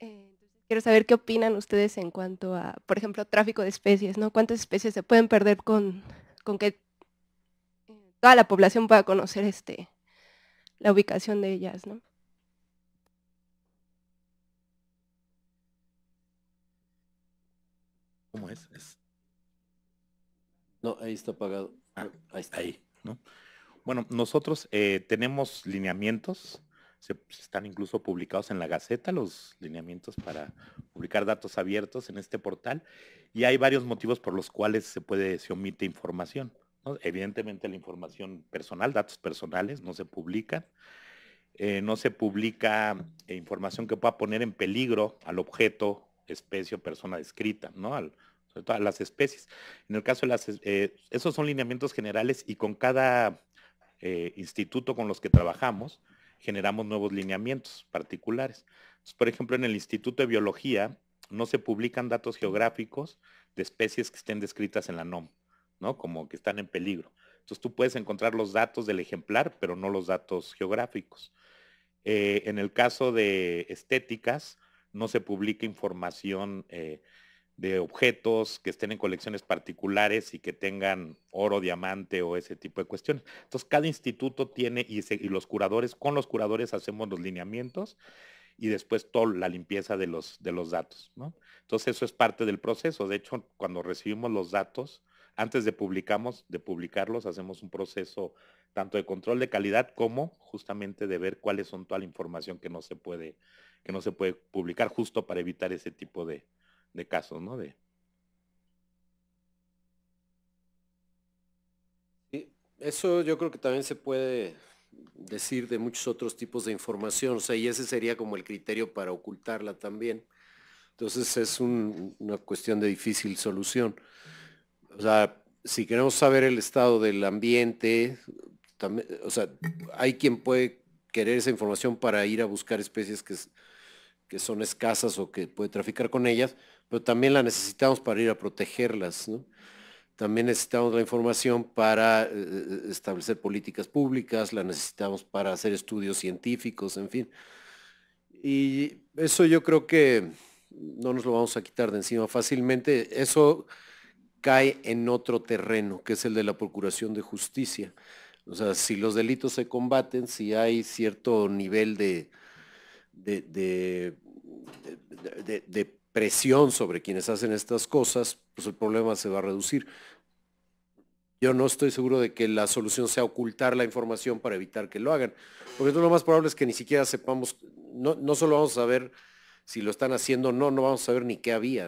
Eh, quiero saber qué opinan ustedes en cuanto a, por ejemplo, tráfico de especies, ¿no? ¿Cuántas especies se pueden perder con, con que eh, toda la población pueda conocer este, la ubicación de ellas, ¿no? ¿Cómo es... No, ahí está apagado. Ah, ahí está. Ahí, ¿no? Bueno, nosotros eh, tenemos lineamientos, se, están incluso publicados en la Gaceta los lineamientos para publicar datos abiertos en este portal y hay varios motivos por los cuales se puede, se omite información. Evidentemente la información personal, datos personales no se publican. Eh, no se publica información que pueda poner en peligro al objeto, especie o persona descrita, ¿no? Al, sobre todo las especies. En el caso de las, eh, esos son lineamientos generales y con cada eh, instituto con los que trabajamos generamos nuevos lineamientos particulares. por ejemplo, en el Instituto de Biología no se publican datos geográficos de especies que estén descritas en la NOM, ¿no? Como que están en peligro. Entonces tú puedes encontrar los datos del ejemplar, pero no los datos geográficos. Eh, en el caso de estéticas, no se publica información eh, de objetos que estén en colecciones particulares y que tengan oro, diamante o ese tipo de cuestiones. Entonces, cada instituto tiene y, los curadores, con los curadores hacemos los lineamientos y después toda la limpieza de los, de los datos. ¿no? Entonces, eso es parte del proceso. De hecho, cuando recibimos los datos, antes de publicamos, de publicarlos, hacemos un proceso tanto de control de calidad como justamente de ver cuáles son toda la información que no se puede, que no se puede publicar justo para evitar ese tipo de, de casos, ¿no? De... Eso yo creo que también se puede decir de muchos otros tipos de información, o sea, y ese sería como el criterio para ocultarla también. Entonces es una cuestión de difícil solución. O sea, si queremos saber el estado del ambiente, también, o sea, hay quien puede querer esa información para ir a buscar especies que, que son escasas o que puede traficar con ellas, pero también la necesitamos para ir a protegerlas, También necesitamos la información para eh, eh, establecer políticas públicas, la necesitamos para hacer estudios científicos, en fin. Y eso yo creo que no nos lo vamos a quitar de encima fácilmente. Eso cae en otro terreno, que es el de la Procuración de Justicia. O sea, si los delitos se combaten, si hay cierto nivel de presión sobre quienes hacen estas cosas, pues el problema se va a reducir. Yo no estoy seguro de que la solución sea ocultar la información para evitar que lo hagan, porque lo más probable es que ni siquiera sepamos, no, solo vamos a saber si lo están haciendo o no, no vamos a ver ni qué había,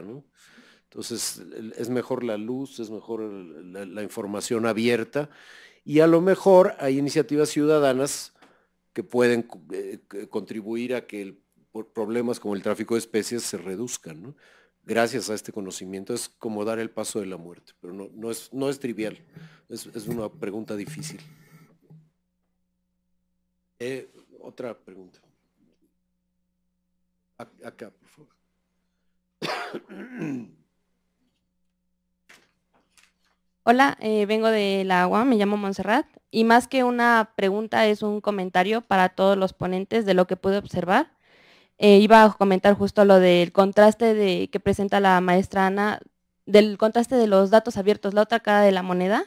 Entonces es mejor la luz, es mejor la, información abierta y a lo mejor hay iniciativas ciudadanas que pueden eh, contribuir a que el por problemas como el tráfico de especies se reduzcan. Gracias a este conocimiento es como dar el paso de la muerte, pero no, es, no es trivial, es, una pregunta difícil. Eh, otra pregunta. Acá, por favor. Hola, eh, vengo de La Agua, me llamo Monserrat y más que una pregunta es un comentario para todos los ponentes de lo que pude observar. Eh, iba a comentar justo lo del contraste que presenta la maestra Ana, del contraste de los datos abiertos, la otra cara de la moneda,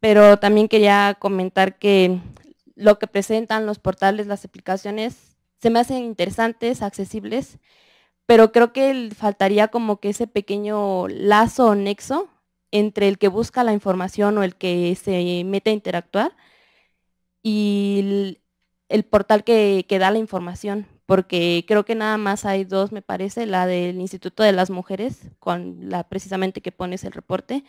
pero también quería comentar que lo que presentan los portales, las aplicaciones, se me hacen interesantes, accesibles, pero creo que faltaría como que ese pequeño lazo o nexo entre el que busca la información o el que se mete a interactuar y el, portal que, da la información porque creo que nada más hay dos, me parece, la del Instituto de las Mujeres, con la precisamente que pones el reporte,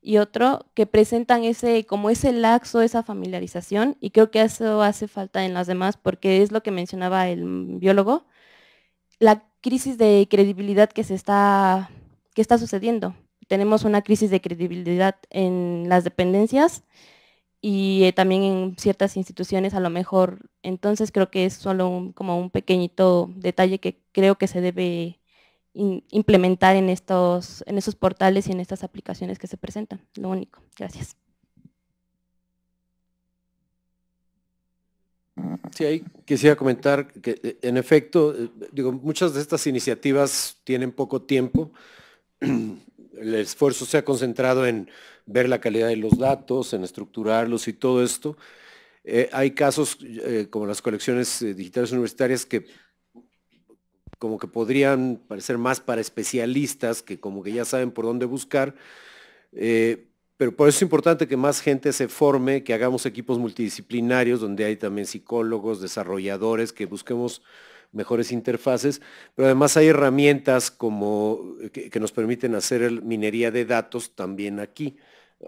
y otro que presentan ese, como ese laxo, esa familiarización, y creo que eso hace falta en las demás, porque es lo que mencionaba el biólogo, la crisis de credibilidad que se está, que está sucediendo. Tenemos una crisis de credibilidad en las dependencias, y eh, también en ciertas instituciones a lo mejor. Entonces creo que es solo como un pequeñito detalle que creo que se debe implementar en estos, en esos portales y en estas aplicaciones que se presentan. Lo único. Gracias. Sí, ahí quisiera comentar que eh, en efecto, eh, digo, muchas de estas iniciativas tienen poco tiempo. El esfuerzo se ha concentrado en ver la calidad de los datos, en estructurarlos y todo esto. Eh, hay casos eh, como las colecciones eh, digitales universitarias que como que podrían parecer más para especialistas que como que ya saben por dónde buscar. pero por eso es importante que más gente se forme, que hagamos equipos multidisciplinarios donde hay también psicólogos, desarrolladores, que busquemos mejores interfaces, pero además hay herramientas como que nos permiten hacer minería de datos también aquí.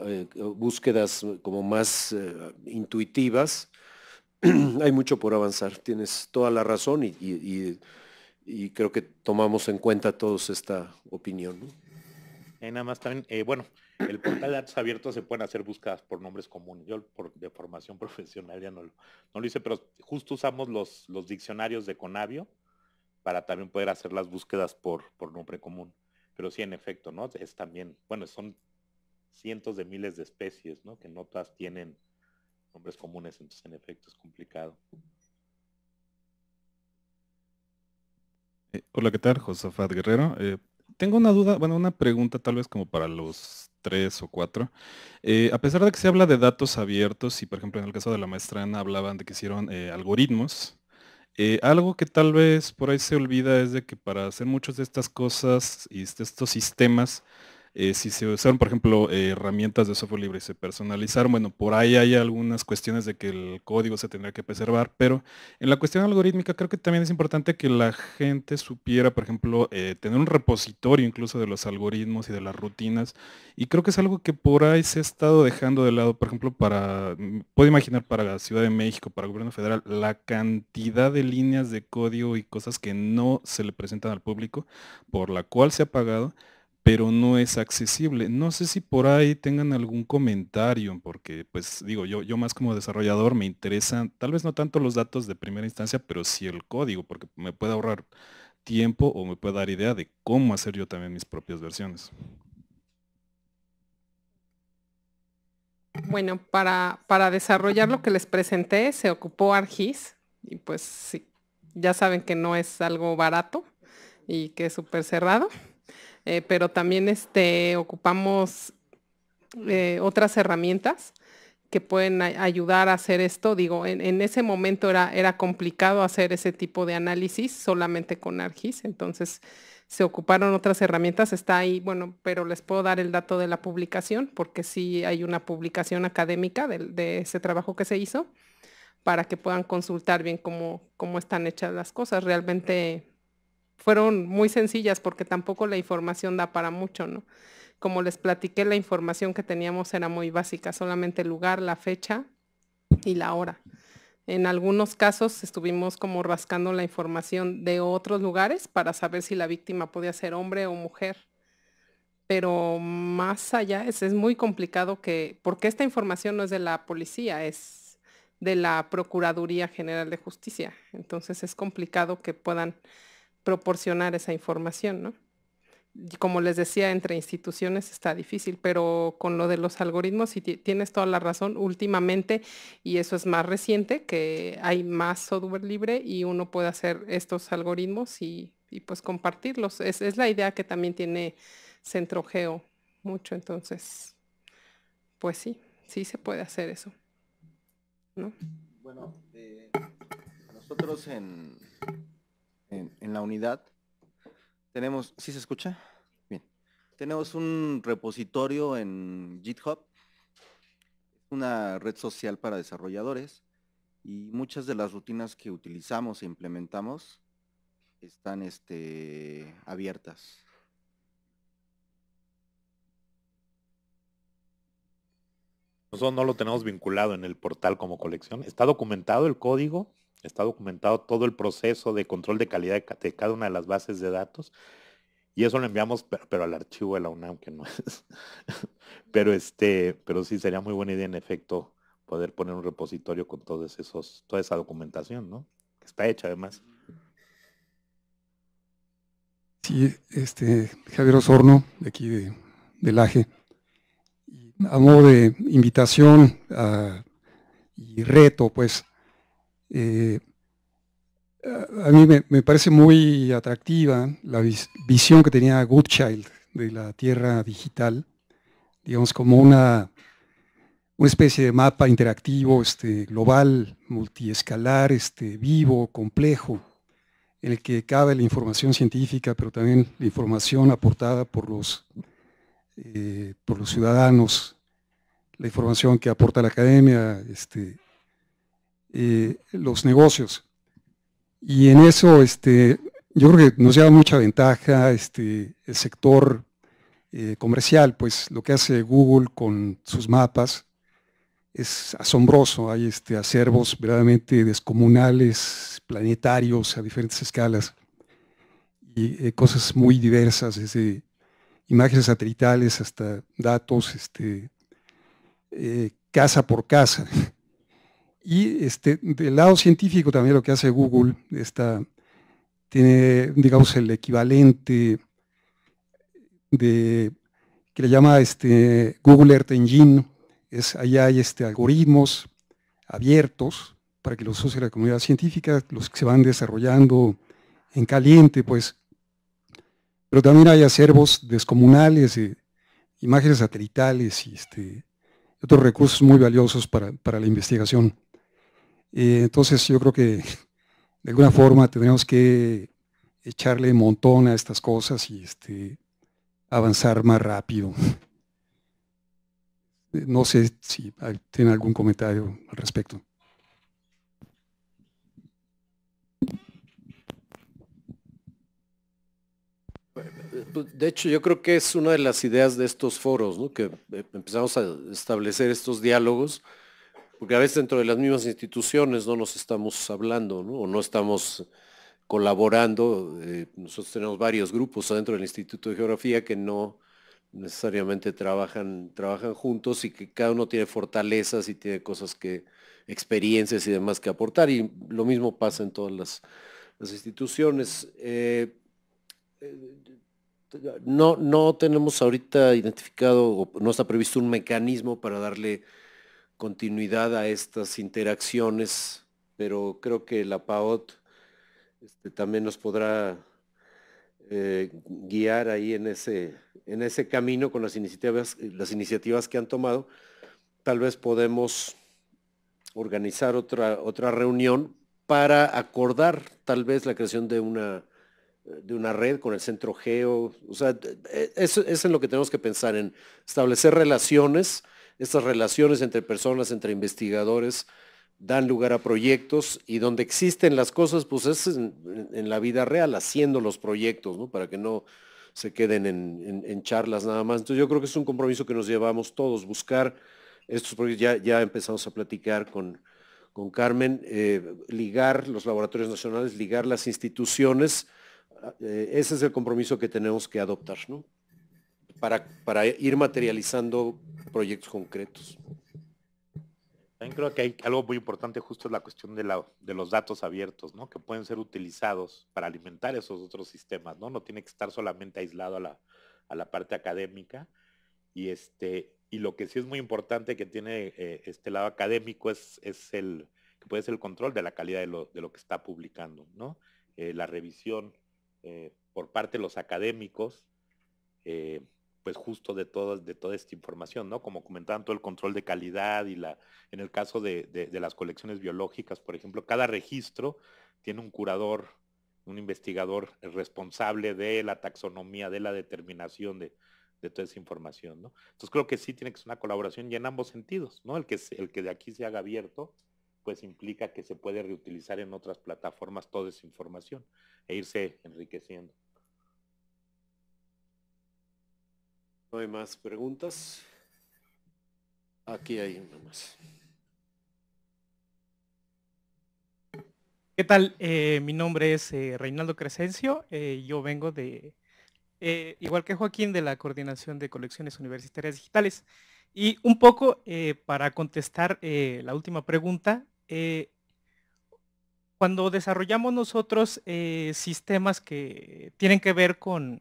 Eh, eh, búsquedas como más eh, intuitivas, hay mucho por avanzar. Tienes toda la razón y, creo que tomamos en cuenta todos esta opinión. nada más también, bueno, el portal de datos abiertos se pueden hacer búsquedas por nombres comunes. Yo por, de formación profesional ya no lo, lo hice, pero justo usamos los, los diccionarios de Conavio para también poder hacer las búsquedas por, por nombre común. Pero sí, en efecto, ¿no? Es también, bueno, son cientos de miles de especies, ¿no? Que no todas tienen nombres comunes, entonces en efecto es complicado. Eh, hola, ¿qué tal? Josafat Guerrero. Eh, tengo una duda, bueno, una pregunta tal vez como para los tres o cuatro. Eh, a pesar de que se habla de datos abiertos, y por ejemplo en el caso de la maestrana hablaban de que hicieron algoritmos, algo que tal vez por ahí se olvida es de que para hacer muchas de estas cosas y este, estos sistemas eh, si se usaron, por ejemplo, eh, herramientas de software libre y se personalizaron, bueno, por ahí hay algunas cuestiones de que el código se tendría que preservar, pero en la cuestión algorítmica creo que también es importante que la gente supiera, por ejemplo, eh, tener un repositorio incluso de los algoritmos y de las rutinas, y creo que es algo que por ahí se ha estado dejando de lado, por ejemplo, para, mm, puedo imaginar para la Ciudad de México, para el gobierno federal, la cantidad de líneas de código y cosas que no se le presentan al público, por la cual se ha pagado, pero no es accesible. No sé si por ahí tengan algún comentario, porque pues digo, yo, yo más como desarrollador me interesan, tal vez no tanto los datos de primera instancia, pero sí el código, porque me puede ahorrar tiempo o me puede dar idea de cómo hacer yo también mis propias versiones. Bueno, para, para desarrollar lo que les presenté se ocupó Argis, y pues sí, ya saben que no es algo barato y que es súper cerrado. Eh, pero también este, ocupamos eh, otras herramientas que pueden ayudar a hacer esto. Digo, en, ese momento era, era complicado hacer ese tipo de análisis solamente con ARGIS, entonces se ocuparon otras herramientas, está ahí, bueno, pero les puedo dar el dato de la publicación, porque sí hay una publicación académica de, ese trabajo que se hizo, para que puedan consultar bien cómo, cómo están hechas las cosas. Realmente fueron muy sencillas porque tampoco la información da para mucho, ¿no? Como les platiqué, la información que teníamos era muy básica, solamente el lugar, la fecha y la hora. En algunos casos estuvimos como rascando la información de otros lugares para saber si la víctima podía ser hombre o mujer. Pero más allá, es, es muy complicado que, porque esta información no es de la policía, es de la Procuraduría General de Justicia. Entonces es complicado que puedan proporcionar esa información, ¿no? Y como les decía, entre instituciones está difícil, pero con lo de los algoritmos, y tienes toda la razón, últimamente, y eso es más reciente, que hay más software libre y uno puede hacer estos algoritmos y, pues compartirlos. Es, la idea que también tiene CentroGeo mucho, entonces, pues sí, sí se puede hacer eso. Bueno, eh, nosotros en, en, la unidad, tenemos, si se escucha? Bien. Tenemos un repositorio en GitHub, una red social para desarrolladores y muchas de las rutinas que utilizamos e implementamos están este, abiertas. Nosotros no lo tenemos vinculado en el portal como colección. ¿Está documentado el código? está documentado todo el proceso de control de calidad de cada una de las bases de datos. Y eso lo enviamos, pero, al archivo de la UNAM, que no es. pero este, pero sí sería muy buena idea en efecto poder poner un repositorio con todos esos, toda esa documentación, ¿no? Que está hecha además. Sí, este, Javier Osorno, de aquí de, Laje. A modo de invitación ah, y reto, pues, eh, a mí me, parece muy atractiva la visión que tenía Goodchild de la Tierra digital, digamos como una, especie de mapa interactivo, este, global, multiescalar, este, vivo, complejo, en el que cabe la información científica, pero también la información aportada por los, eh, por los ciudadanos, la información que aporta la academia, este, eh, los negocios. Y en eso este, yo creo que nos lleva mucha ventaja este, el sector eh, comercial, pues lo que hace Google con sus mapas es asombroso. Hay este, acervos verdaderamente descomunales, planetarios a diferentes escalas y eh, cosas muy diversas, desde imágenes satelitales hasta datos este, casa por casa. Y este, del lado científico también lo que hace Google, está, tiene, digamos, el equivalente de que le llama este, Google Earth Engine, es, allá hay este, algoritmos abiertos para que los use de la comunidad científica, los que se van desarrollando en caliente, pues. Pero también hay acervos descomunales, eh, imágenes satelitales y este, otros recursos muy valiosos para, para la investigación. Eh, entonces yo creo que de alguna forma tendríamos que echarle montón a estas cosas y este, avanzar más rápido. Eh, no sé si tiene algún comentario al respecto. De hecho, yo creo que es una de las ideas de estos foros, que eh, empezamos a establecer estos diálogos porque a veces dentro de las mismas instituciones no nos estamos hablando, o no estamos colaborando. Eh, nosotros tenemos varios grupos dentro del Instituto de Geografía que no necesariamente trabajan, trabajan juntos y que cada uno tiene fortalezas y tiene cosas que, experiencias y demás que aportar. Y lo mismo pasa en todas las, instituciones. Eh, eh, no, no tenemos ahorita identificado, o no está previsto un mecanismo para darle continuidad a estas interacciones, pero creo que la PAOT este, también nos podrá eh, guiar ahí en ese, en ese camino con las iniciativas, las iniciativas que han tomado. Tal vez podemos organizar otra, otra reunión para acordar tal vez la creación de una, de una red con el centro geo. O sea, e, e, eso, es en lo que tenemos que pensar, en establecer relaciones estas relaciones entre personas, entre investigadores, dan lugar a proyectos y donde existen las cosas, pues es en, la vida real, haciendo los proyectos, ¿no? Para que no se queden en, charlas nada más. Entonces yo creo que es un compromiso que nos llevamos todos, buscar estos proyectos, ya, empezamos a platicar con, Carmen, eh, ligar los laboratorios nacionales, ligar las instituciones, ah, eh, ese es el compromiso que tenemos que adoptar, ¿no? para, ir materializando proyectos concretos. También creo que hay algo muy importante justo es la cuestión de, los datos abiertos, ¿no? Que pueden ser utilizados para alimentar esos otros sistemas, ¿no? No tiene que estar solamente aislado a la, parte académica. Este, y lo que sí es muy importante que tiene eh, este lado académico es, el puede ser el control de la calidad de lo, que está publicando, ¿no? Eh, la revisión eh, por parte de los académicos, pues justo de todas, de toda esta información, ¿no? Como comentaban, todo el control de calidad y la, en el caso de, las colecciones biológicas, por ejemplo, cada registro tiene un curador, un investigador responsable de la taxonomía, de la determinación de, toda esa información, ¿no? Entonces creo que sí tiene que ser una colaboración y en ambos sentidos, ¿no? El que, el que de aquí se haga abierto, pues implica que se puede reutilizar en otras plataformas toda esa información e irse enriqueciendo. No hay más preguntas. Aquí hay una más. ¿Qué tal? Eh, mi nombre es eh, Reinaldo Crescencio. Eh, yo vengo de, igual que Joaquín, de la Coordinación de Colecciones Universitarias Digitales. Y un poco para contestar la última pregunta, cuando desarrollamos nosotros sistemas que tienen que ver con,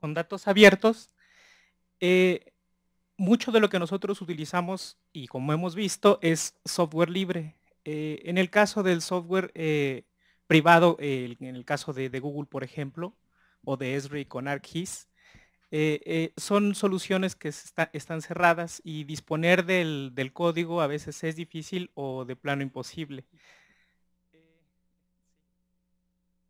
con datos abiertos, eh, mucho de lo que nosotros utilizamos y como hemos visto es software libre. Eh, en el caso del software eh, privado, en el caso de, Google, por ejemplo, o de Esri con ArcGIS, son soluciones que están cerradas y disponer del, código a veces es difícil o de plano imposible.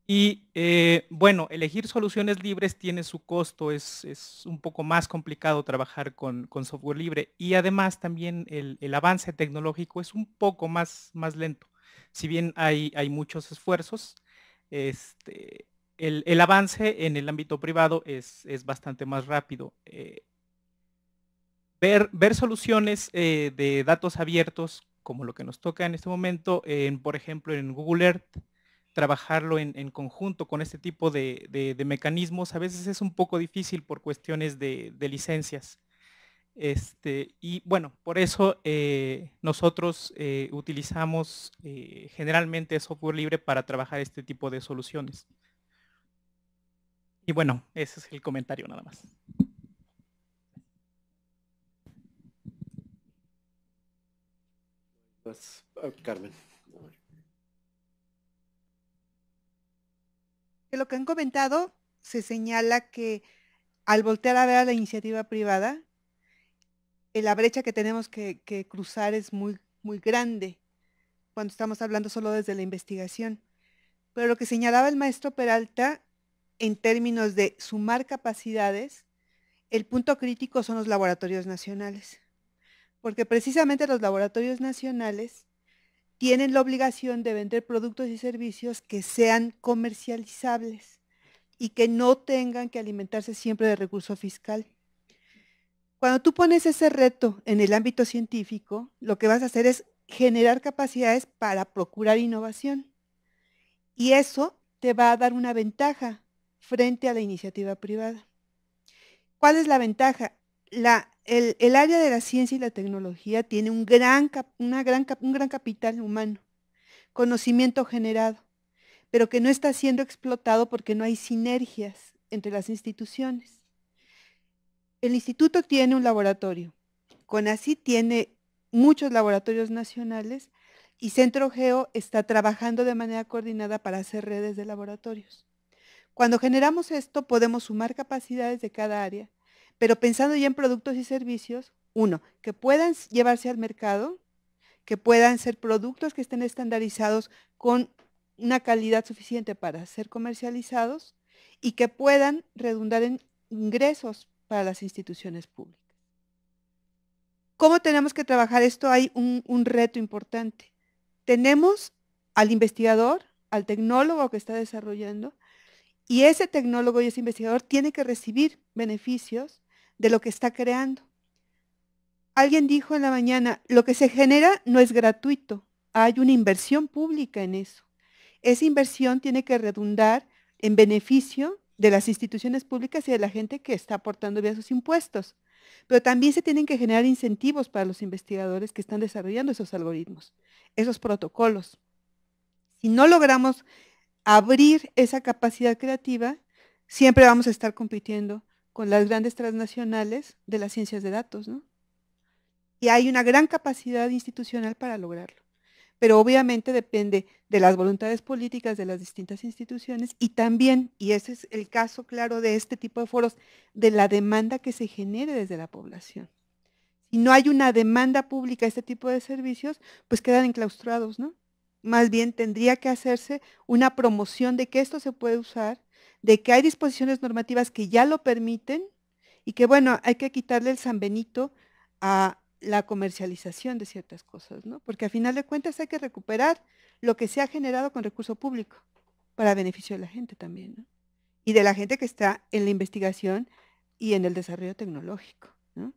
Y eh, bueno, elegir soluciones libres tiene su costo, es, un poco más complicado trabajar con, software libre y además también el, avance tecnológico es un poco más, más lento. Si bien hay, hay muchos esfuerzos, este, el, avance en el ámbito privado es, es bastante más rápido. Eh, ver, ver, soluciones eh, de datos abiertos, como lo que nos toca en este momento, por ejemplo en Google Earth, trabajarlo en, conjunto con este tipo de, mecanismos a veces es un poco difícil por cuestiones de, licencias. Este, y bueno, por eso eh, nosotros eh, utilizamos eh, generalmente software libre para trabajar este tipo de soluciones. Y bueno, ese es el comentario nada más. Pues, ah, Carmen. lo que han comentado, se señala que al voltear a ver a la iniciativa privada, eh, la brecha que tenemos que, cruzar es muy, muy grande cuando estamos hablando solo desde la investigación. Pero lo que señalaba el maestro Peralta en términos de sumar capacidades, el punto crítico son los laboratorios nacionales, porque precisamente los laboratorios nacionales tienen la obligación de vender productos y servicios que sean comercializables y que no tengan que alimentarse siempre de recurso fiscal. Cuando tú pones ese reto en el ámbito científico, lo que vas a hacer es generar capacidades para procurar innovación. Y eso te va a dar una ventaja frente a la iniciativa privada. ¿Cuál es la ventaja? el, área de la ciencia y la tecnología tiene un gran, gran, un gran capital humano, conocimiento generado, pero que no está siendo explotado porque no hay sinergias entre las instituciones. El instituto tiene un laboratorio, CONACI tiene muchos laboratorios nacionales y Centro Geo está trabajando de manera coordinada para hacer redes de laboratorios. Cuando generamos esto, podemos sumar capacidades de cada área pero pensando ya en productos y servicios, uno, que puedan llevarse al mercado, que puedan ser productos que estén estandarizados con una calidad suficiente para ser comercializados y que puedan redundar en ingresos para las instituciones públicas. ¿Cómo tenemos que trabajar esto? Hay un, reto importante. Tenemos al investigador, al tecnólogo que está desarrollando, y ese tecnólogo y ese investigador tiene que recibir beneficios de lo que está creando. Alguien dijo en la mañana, lo que se genera no es gratuito, hay una inversión pública en eso. Esa inversión tiene que redundar en beneficio de las instituciones públicas y de la gente que está aportando vía sus impuestos. Pero también se tienen que generar incentivos para los investigadores que están desarrollando esos algoritmos, esos protocolos. Si no logramos abrir esa capacidad creativa, siempre vamos a estar compitiendo con las grandes transnacionales de las ciencias de datos, ¿no? Y hay una gran capacidad institucional para lograrlo. Pero obviamente depende de las voluntades políticas de las distintas instituciones y también, y ese es el caso claro de este tipo de foros, de la demanda que se genere desde la población. Si no hay una demanda pública a este tipo de servicios, pues quedan enclaustrados, ¿no? Más bien tendría que hacerse una promoción de que esto se puede usar de que hay disposiciones normativas que ya lo permiten y que, bueno, hay que quitarle el sanbenito a la comercialización de ciertas cosas, ¿no? Porque a final de cuentas hay que recuperar lo que se ha generado con recurso público para beneficio de la gente también, ¿no? Y de la gente que está en la investigación y en el desarrollo tecnológico, ¿no?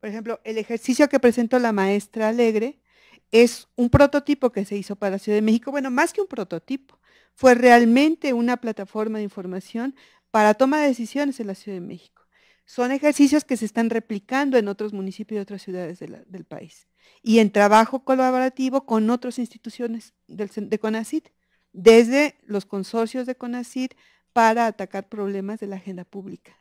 Por ejemplo, el ejercicio que presentó la maestra Alegre es un prototipo que se hizo para Ciudad de México, bueno, más que un prototipo, fue realmente una plataforma de información para toma de decisiones en la Ciudad de México. Son ejercicios que se están replicando en otros municipios y otras ciudades del país y en trabajo colaborativo con otras instituciones de CONACIT, desde los consorcios de CONACIT para atacar problemas de la agenda pública.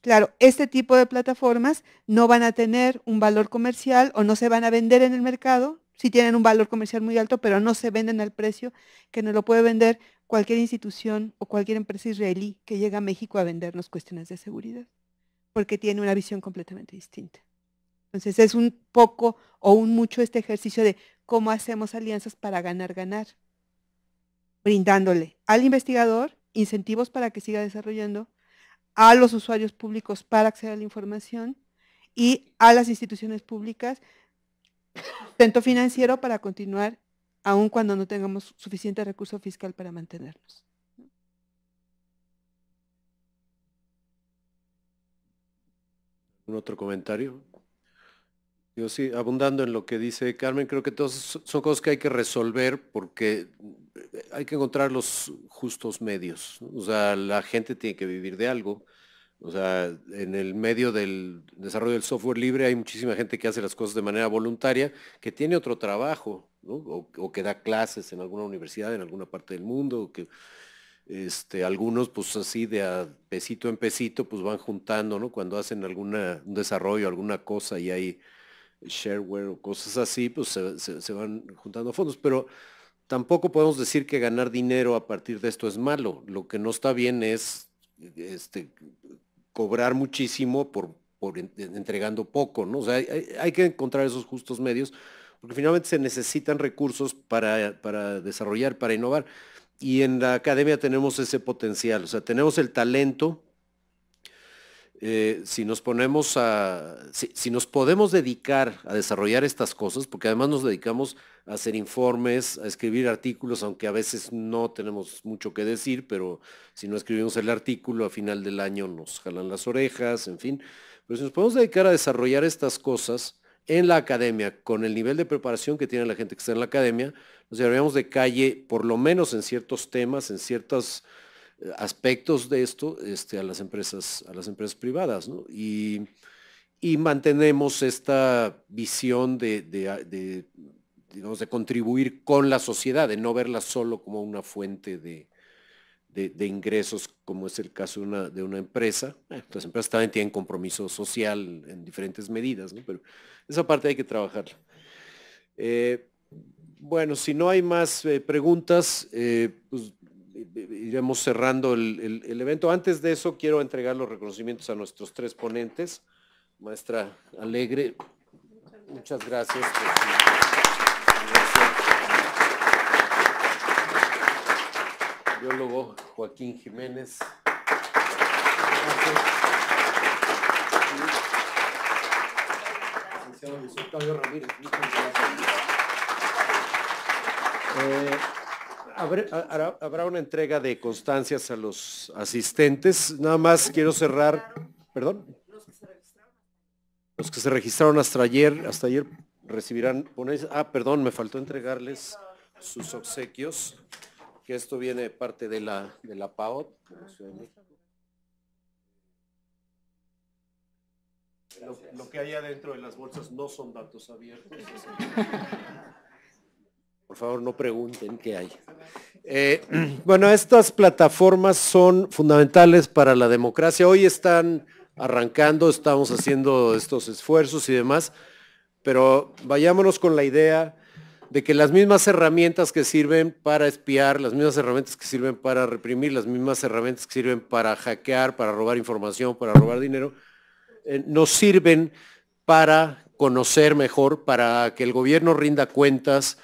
Claro, este tipo de plataformas no van a tener un valor comercial o no se van a vender en el mercado, si tienen un valor comercial muy alto, pero no se venden al precio que nos lo puede vender cualquier institución o cualquier empresa israelí que llega a México a vendernos cuestiones de seguridad, porque tiene una visión completamente distinta. Entonces es un poco o un mucho este ejercicio de cómo hacemos alianzas para ganar, ganar, brindándole al investigador incentivos para que siga desarrollando, a los usuarios públicos para acceder a la información y a las instituciones públicas sustento financiero para continuar aun cuando no tengamos suficiente recurso fiscal para mantenernos. ¿Un otro comentario? Yo sí, abundando en lo que dice Carmen, creo que todos son cosas que hay que resolver porque eh, hay que encontrar los justos medios. O sea, la gente tiene que vivir de algo o sea, en el medio del desarrollo del software libre hay muchísima gente que hace las cosas de manera voluntaria, que tiene otro trabajo, o, que da clases en alguna universidad, en alguna parte del mundo, que este, algunos pues así de a pesito en pesito pues van juntando, ¿no? Cuando hacen algún desarrollo, alguna cosa y hay shareware o cosas así, pues se, van juntando fondos, pero tampoco podemos decir que ganar dinero a partir de esto es malo. Lo que no está bien es este, cobrar muchísimo por, por entregando poco, ¿no? O sea, hay, que encontrar esos justos medios, porque finalmente se necesitan recursos para, para desarrollar, para innovar. Y en la academia tenemos ese potencial, o sea, tenemos el talento, eh, si nos ponemos a, si, si, nos podemos dedicar a desarrollar estas cosas, porque además nos dedicamos a hacer informes, a escribir artículos, aunque a veces no tenemos mucho que decir, pero si no escribimos el artículo, a final del año nos jalan las orejas, en fin. Pero si nos podemos dedicar a desarrollar estas cosas en la academia, con el nivel de preparación que tiene la gente que está en la academia, nos llevaríamos de calle, por lo menos en ciertos temas, en ciertas aspectos de esto este, a, las empresas, a las empresas privadas. Y, mantenemos esta visión de, de, contribuir con la sociedad, de no verla solo como una fuente de, ingresos, como es el caso de una, empresa. Eh, las empresas también tienen compromiso social en diferentes medidas, pero esa parte hay que trabajarla. Eh, bueno, si no hay más eh, preguntas, pues iremos cerrando el, evento. Antes de eso, quiero entregar los reconocimientos a nuestros tres ponentes. Maestra Alegre, muchas gracias. Biólogo Joaquín Jiménez. Habrá, una entrega de constancias a los asistentes. Nada más quiero cerrar, perdón. Los que se registraron hasta ayer, hasta ayer recibirán Ah, perdón, me faltó entregarles sus obsequios, que esto viene de parte de la, de la PAOT, lo, lo, que hay adentro de las bolsas no son datos abiertos. Por favor, no pregunten qué hay. Eh, bueno, estas plataformas son fundamentales para la democracia. Hoy están arrancando, estamos haciendo estos esfuerzos y demás, pero vayámonos con la idea de que las mismas herramientas que sirven para espiar, las mismas herramientas que sirven para reprimir, las mismas herramientas que sirven para hackear, para robar información, para robar dinero, eh, nos sirven para conocer mejor, para que el gobierno rinda cuentas,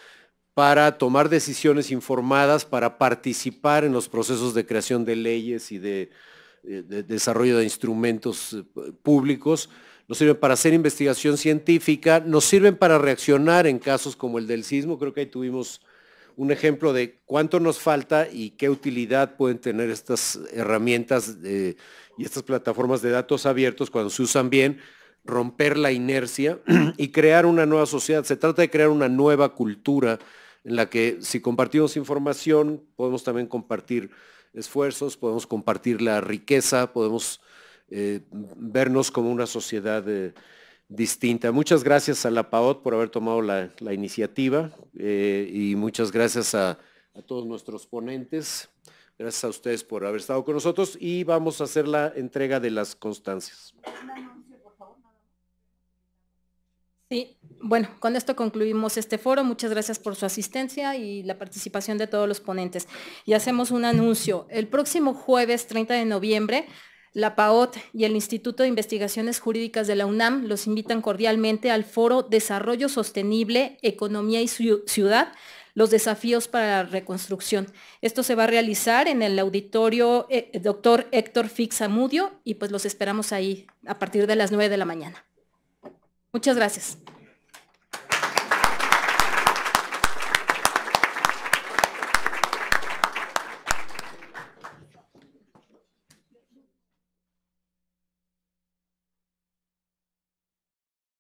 para tomar decisiones informadas, para participar en los procesos de creación de leyes y de, eh, desarrollo de instrumentos eh, públicos, nos sirven para hacer investigación científica, nos sirven para reaccionar en casos como el del sismo, creo que ahí tuvimos un ejemplo de cuánto nos falta y qué utilidad pueden tener estas herramientas eh, y estas plataformas de datos abiertos cuando se usan bien, romper la inercia y crear una nueva sociedad. Se trata de crear una nueva cultura en la que si compartimos información, podemos también compartir esfuerzos, podemos compartir la riqueza, podemos eh, vernos como una sociedad eh, distinta. Muchas gracias a la PAOT por haber tomado la, iniciativa eh, y muchas gracias a, todos nuestros ponentes. Gracias a ustedes por haber estado con nosotros y vamos a hacer la entrega de las constancias. Sí, bueno, con esto concluimos este foro. Muchas gracias por su asistencia y la participación de todos los ponentes. Y hacemos un anuncio. El próximo jueves 30 de noviembre, la PAOT y el Instituto de Investigaciones Jurídicas de la UNAM los invitan cordialmente al foro Desarrollo Sostenible, Economía y Ciudad, los desafíos para la reconstrucción. Esto se va a realizar en el auditorio Dr. Eh, doctor Héctor Fixamudio y pues los esperamos ahí a partir de las 9 de la mañana. Muchas gracias.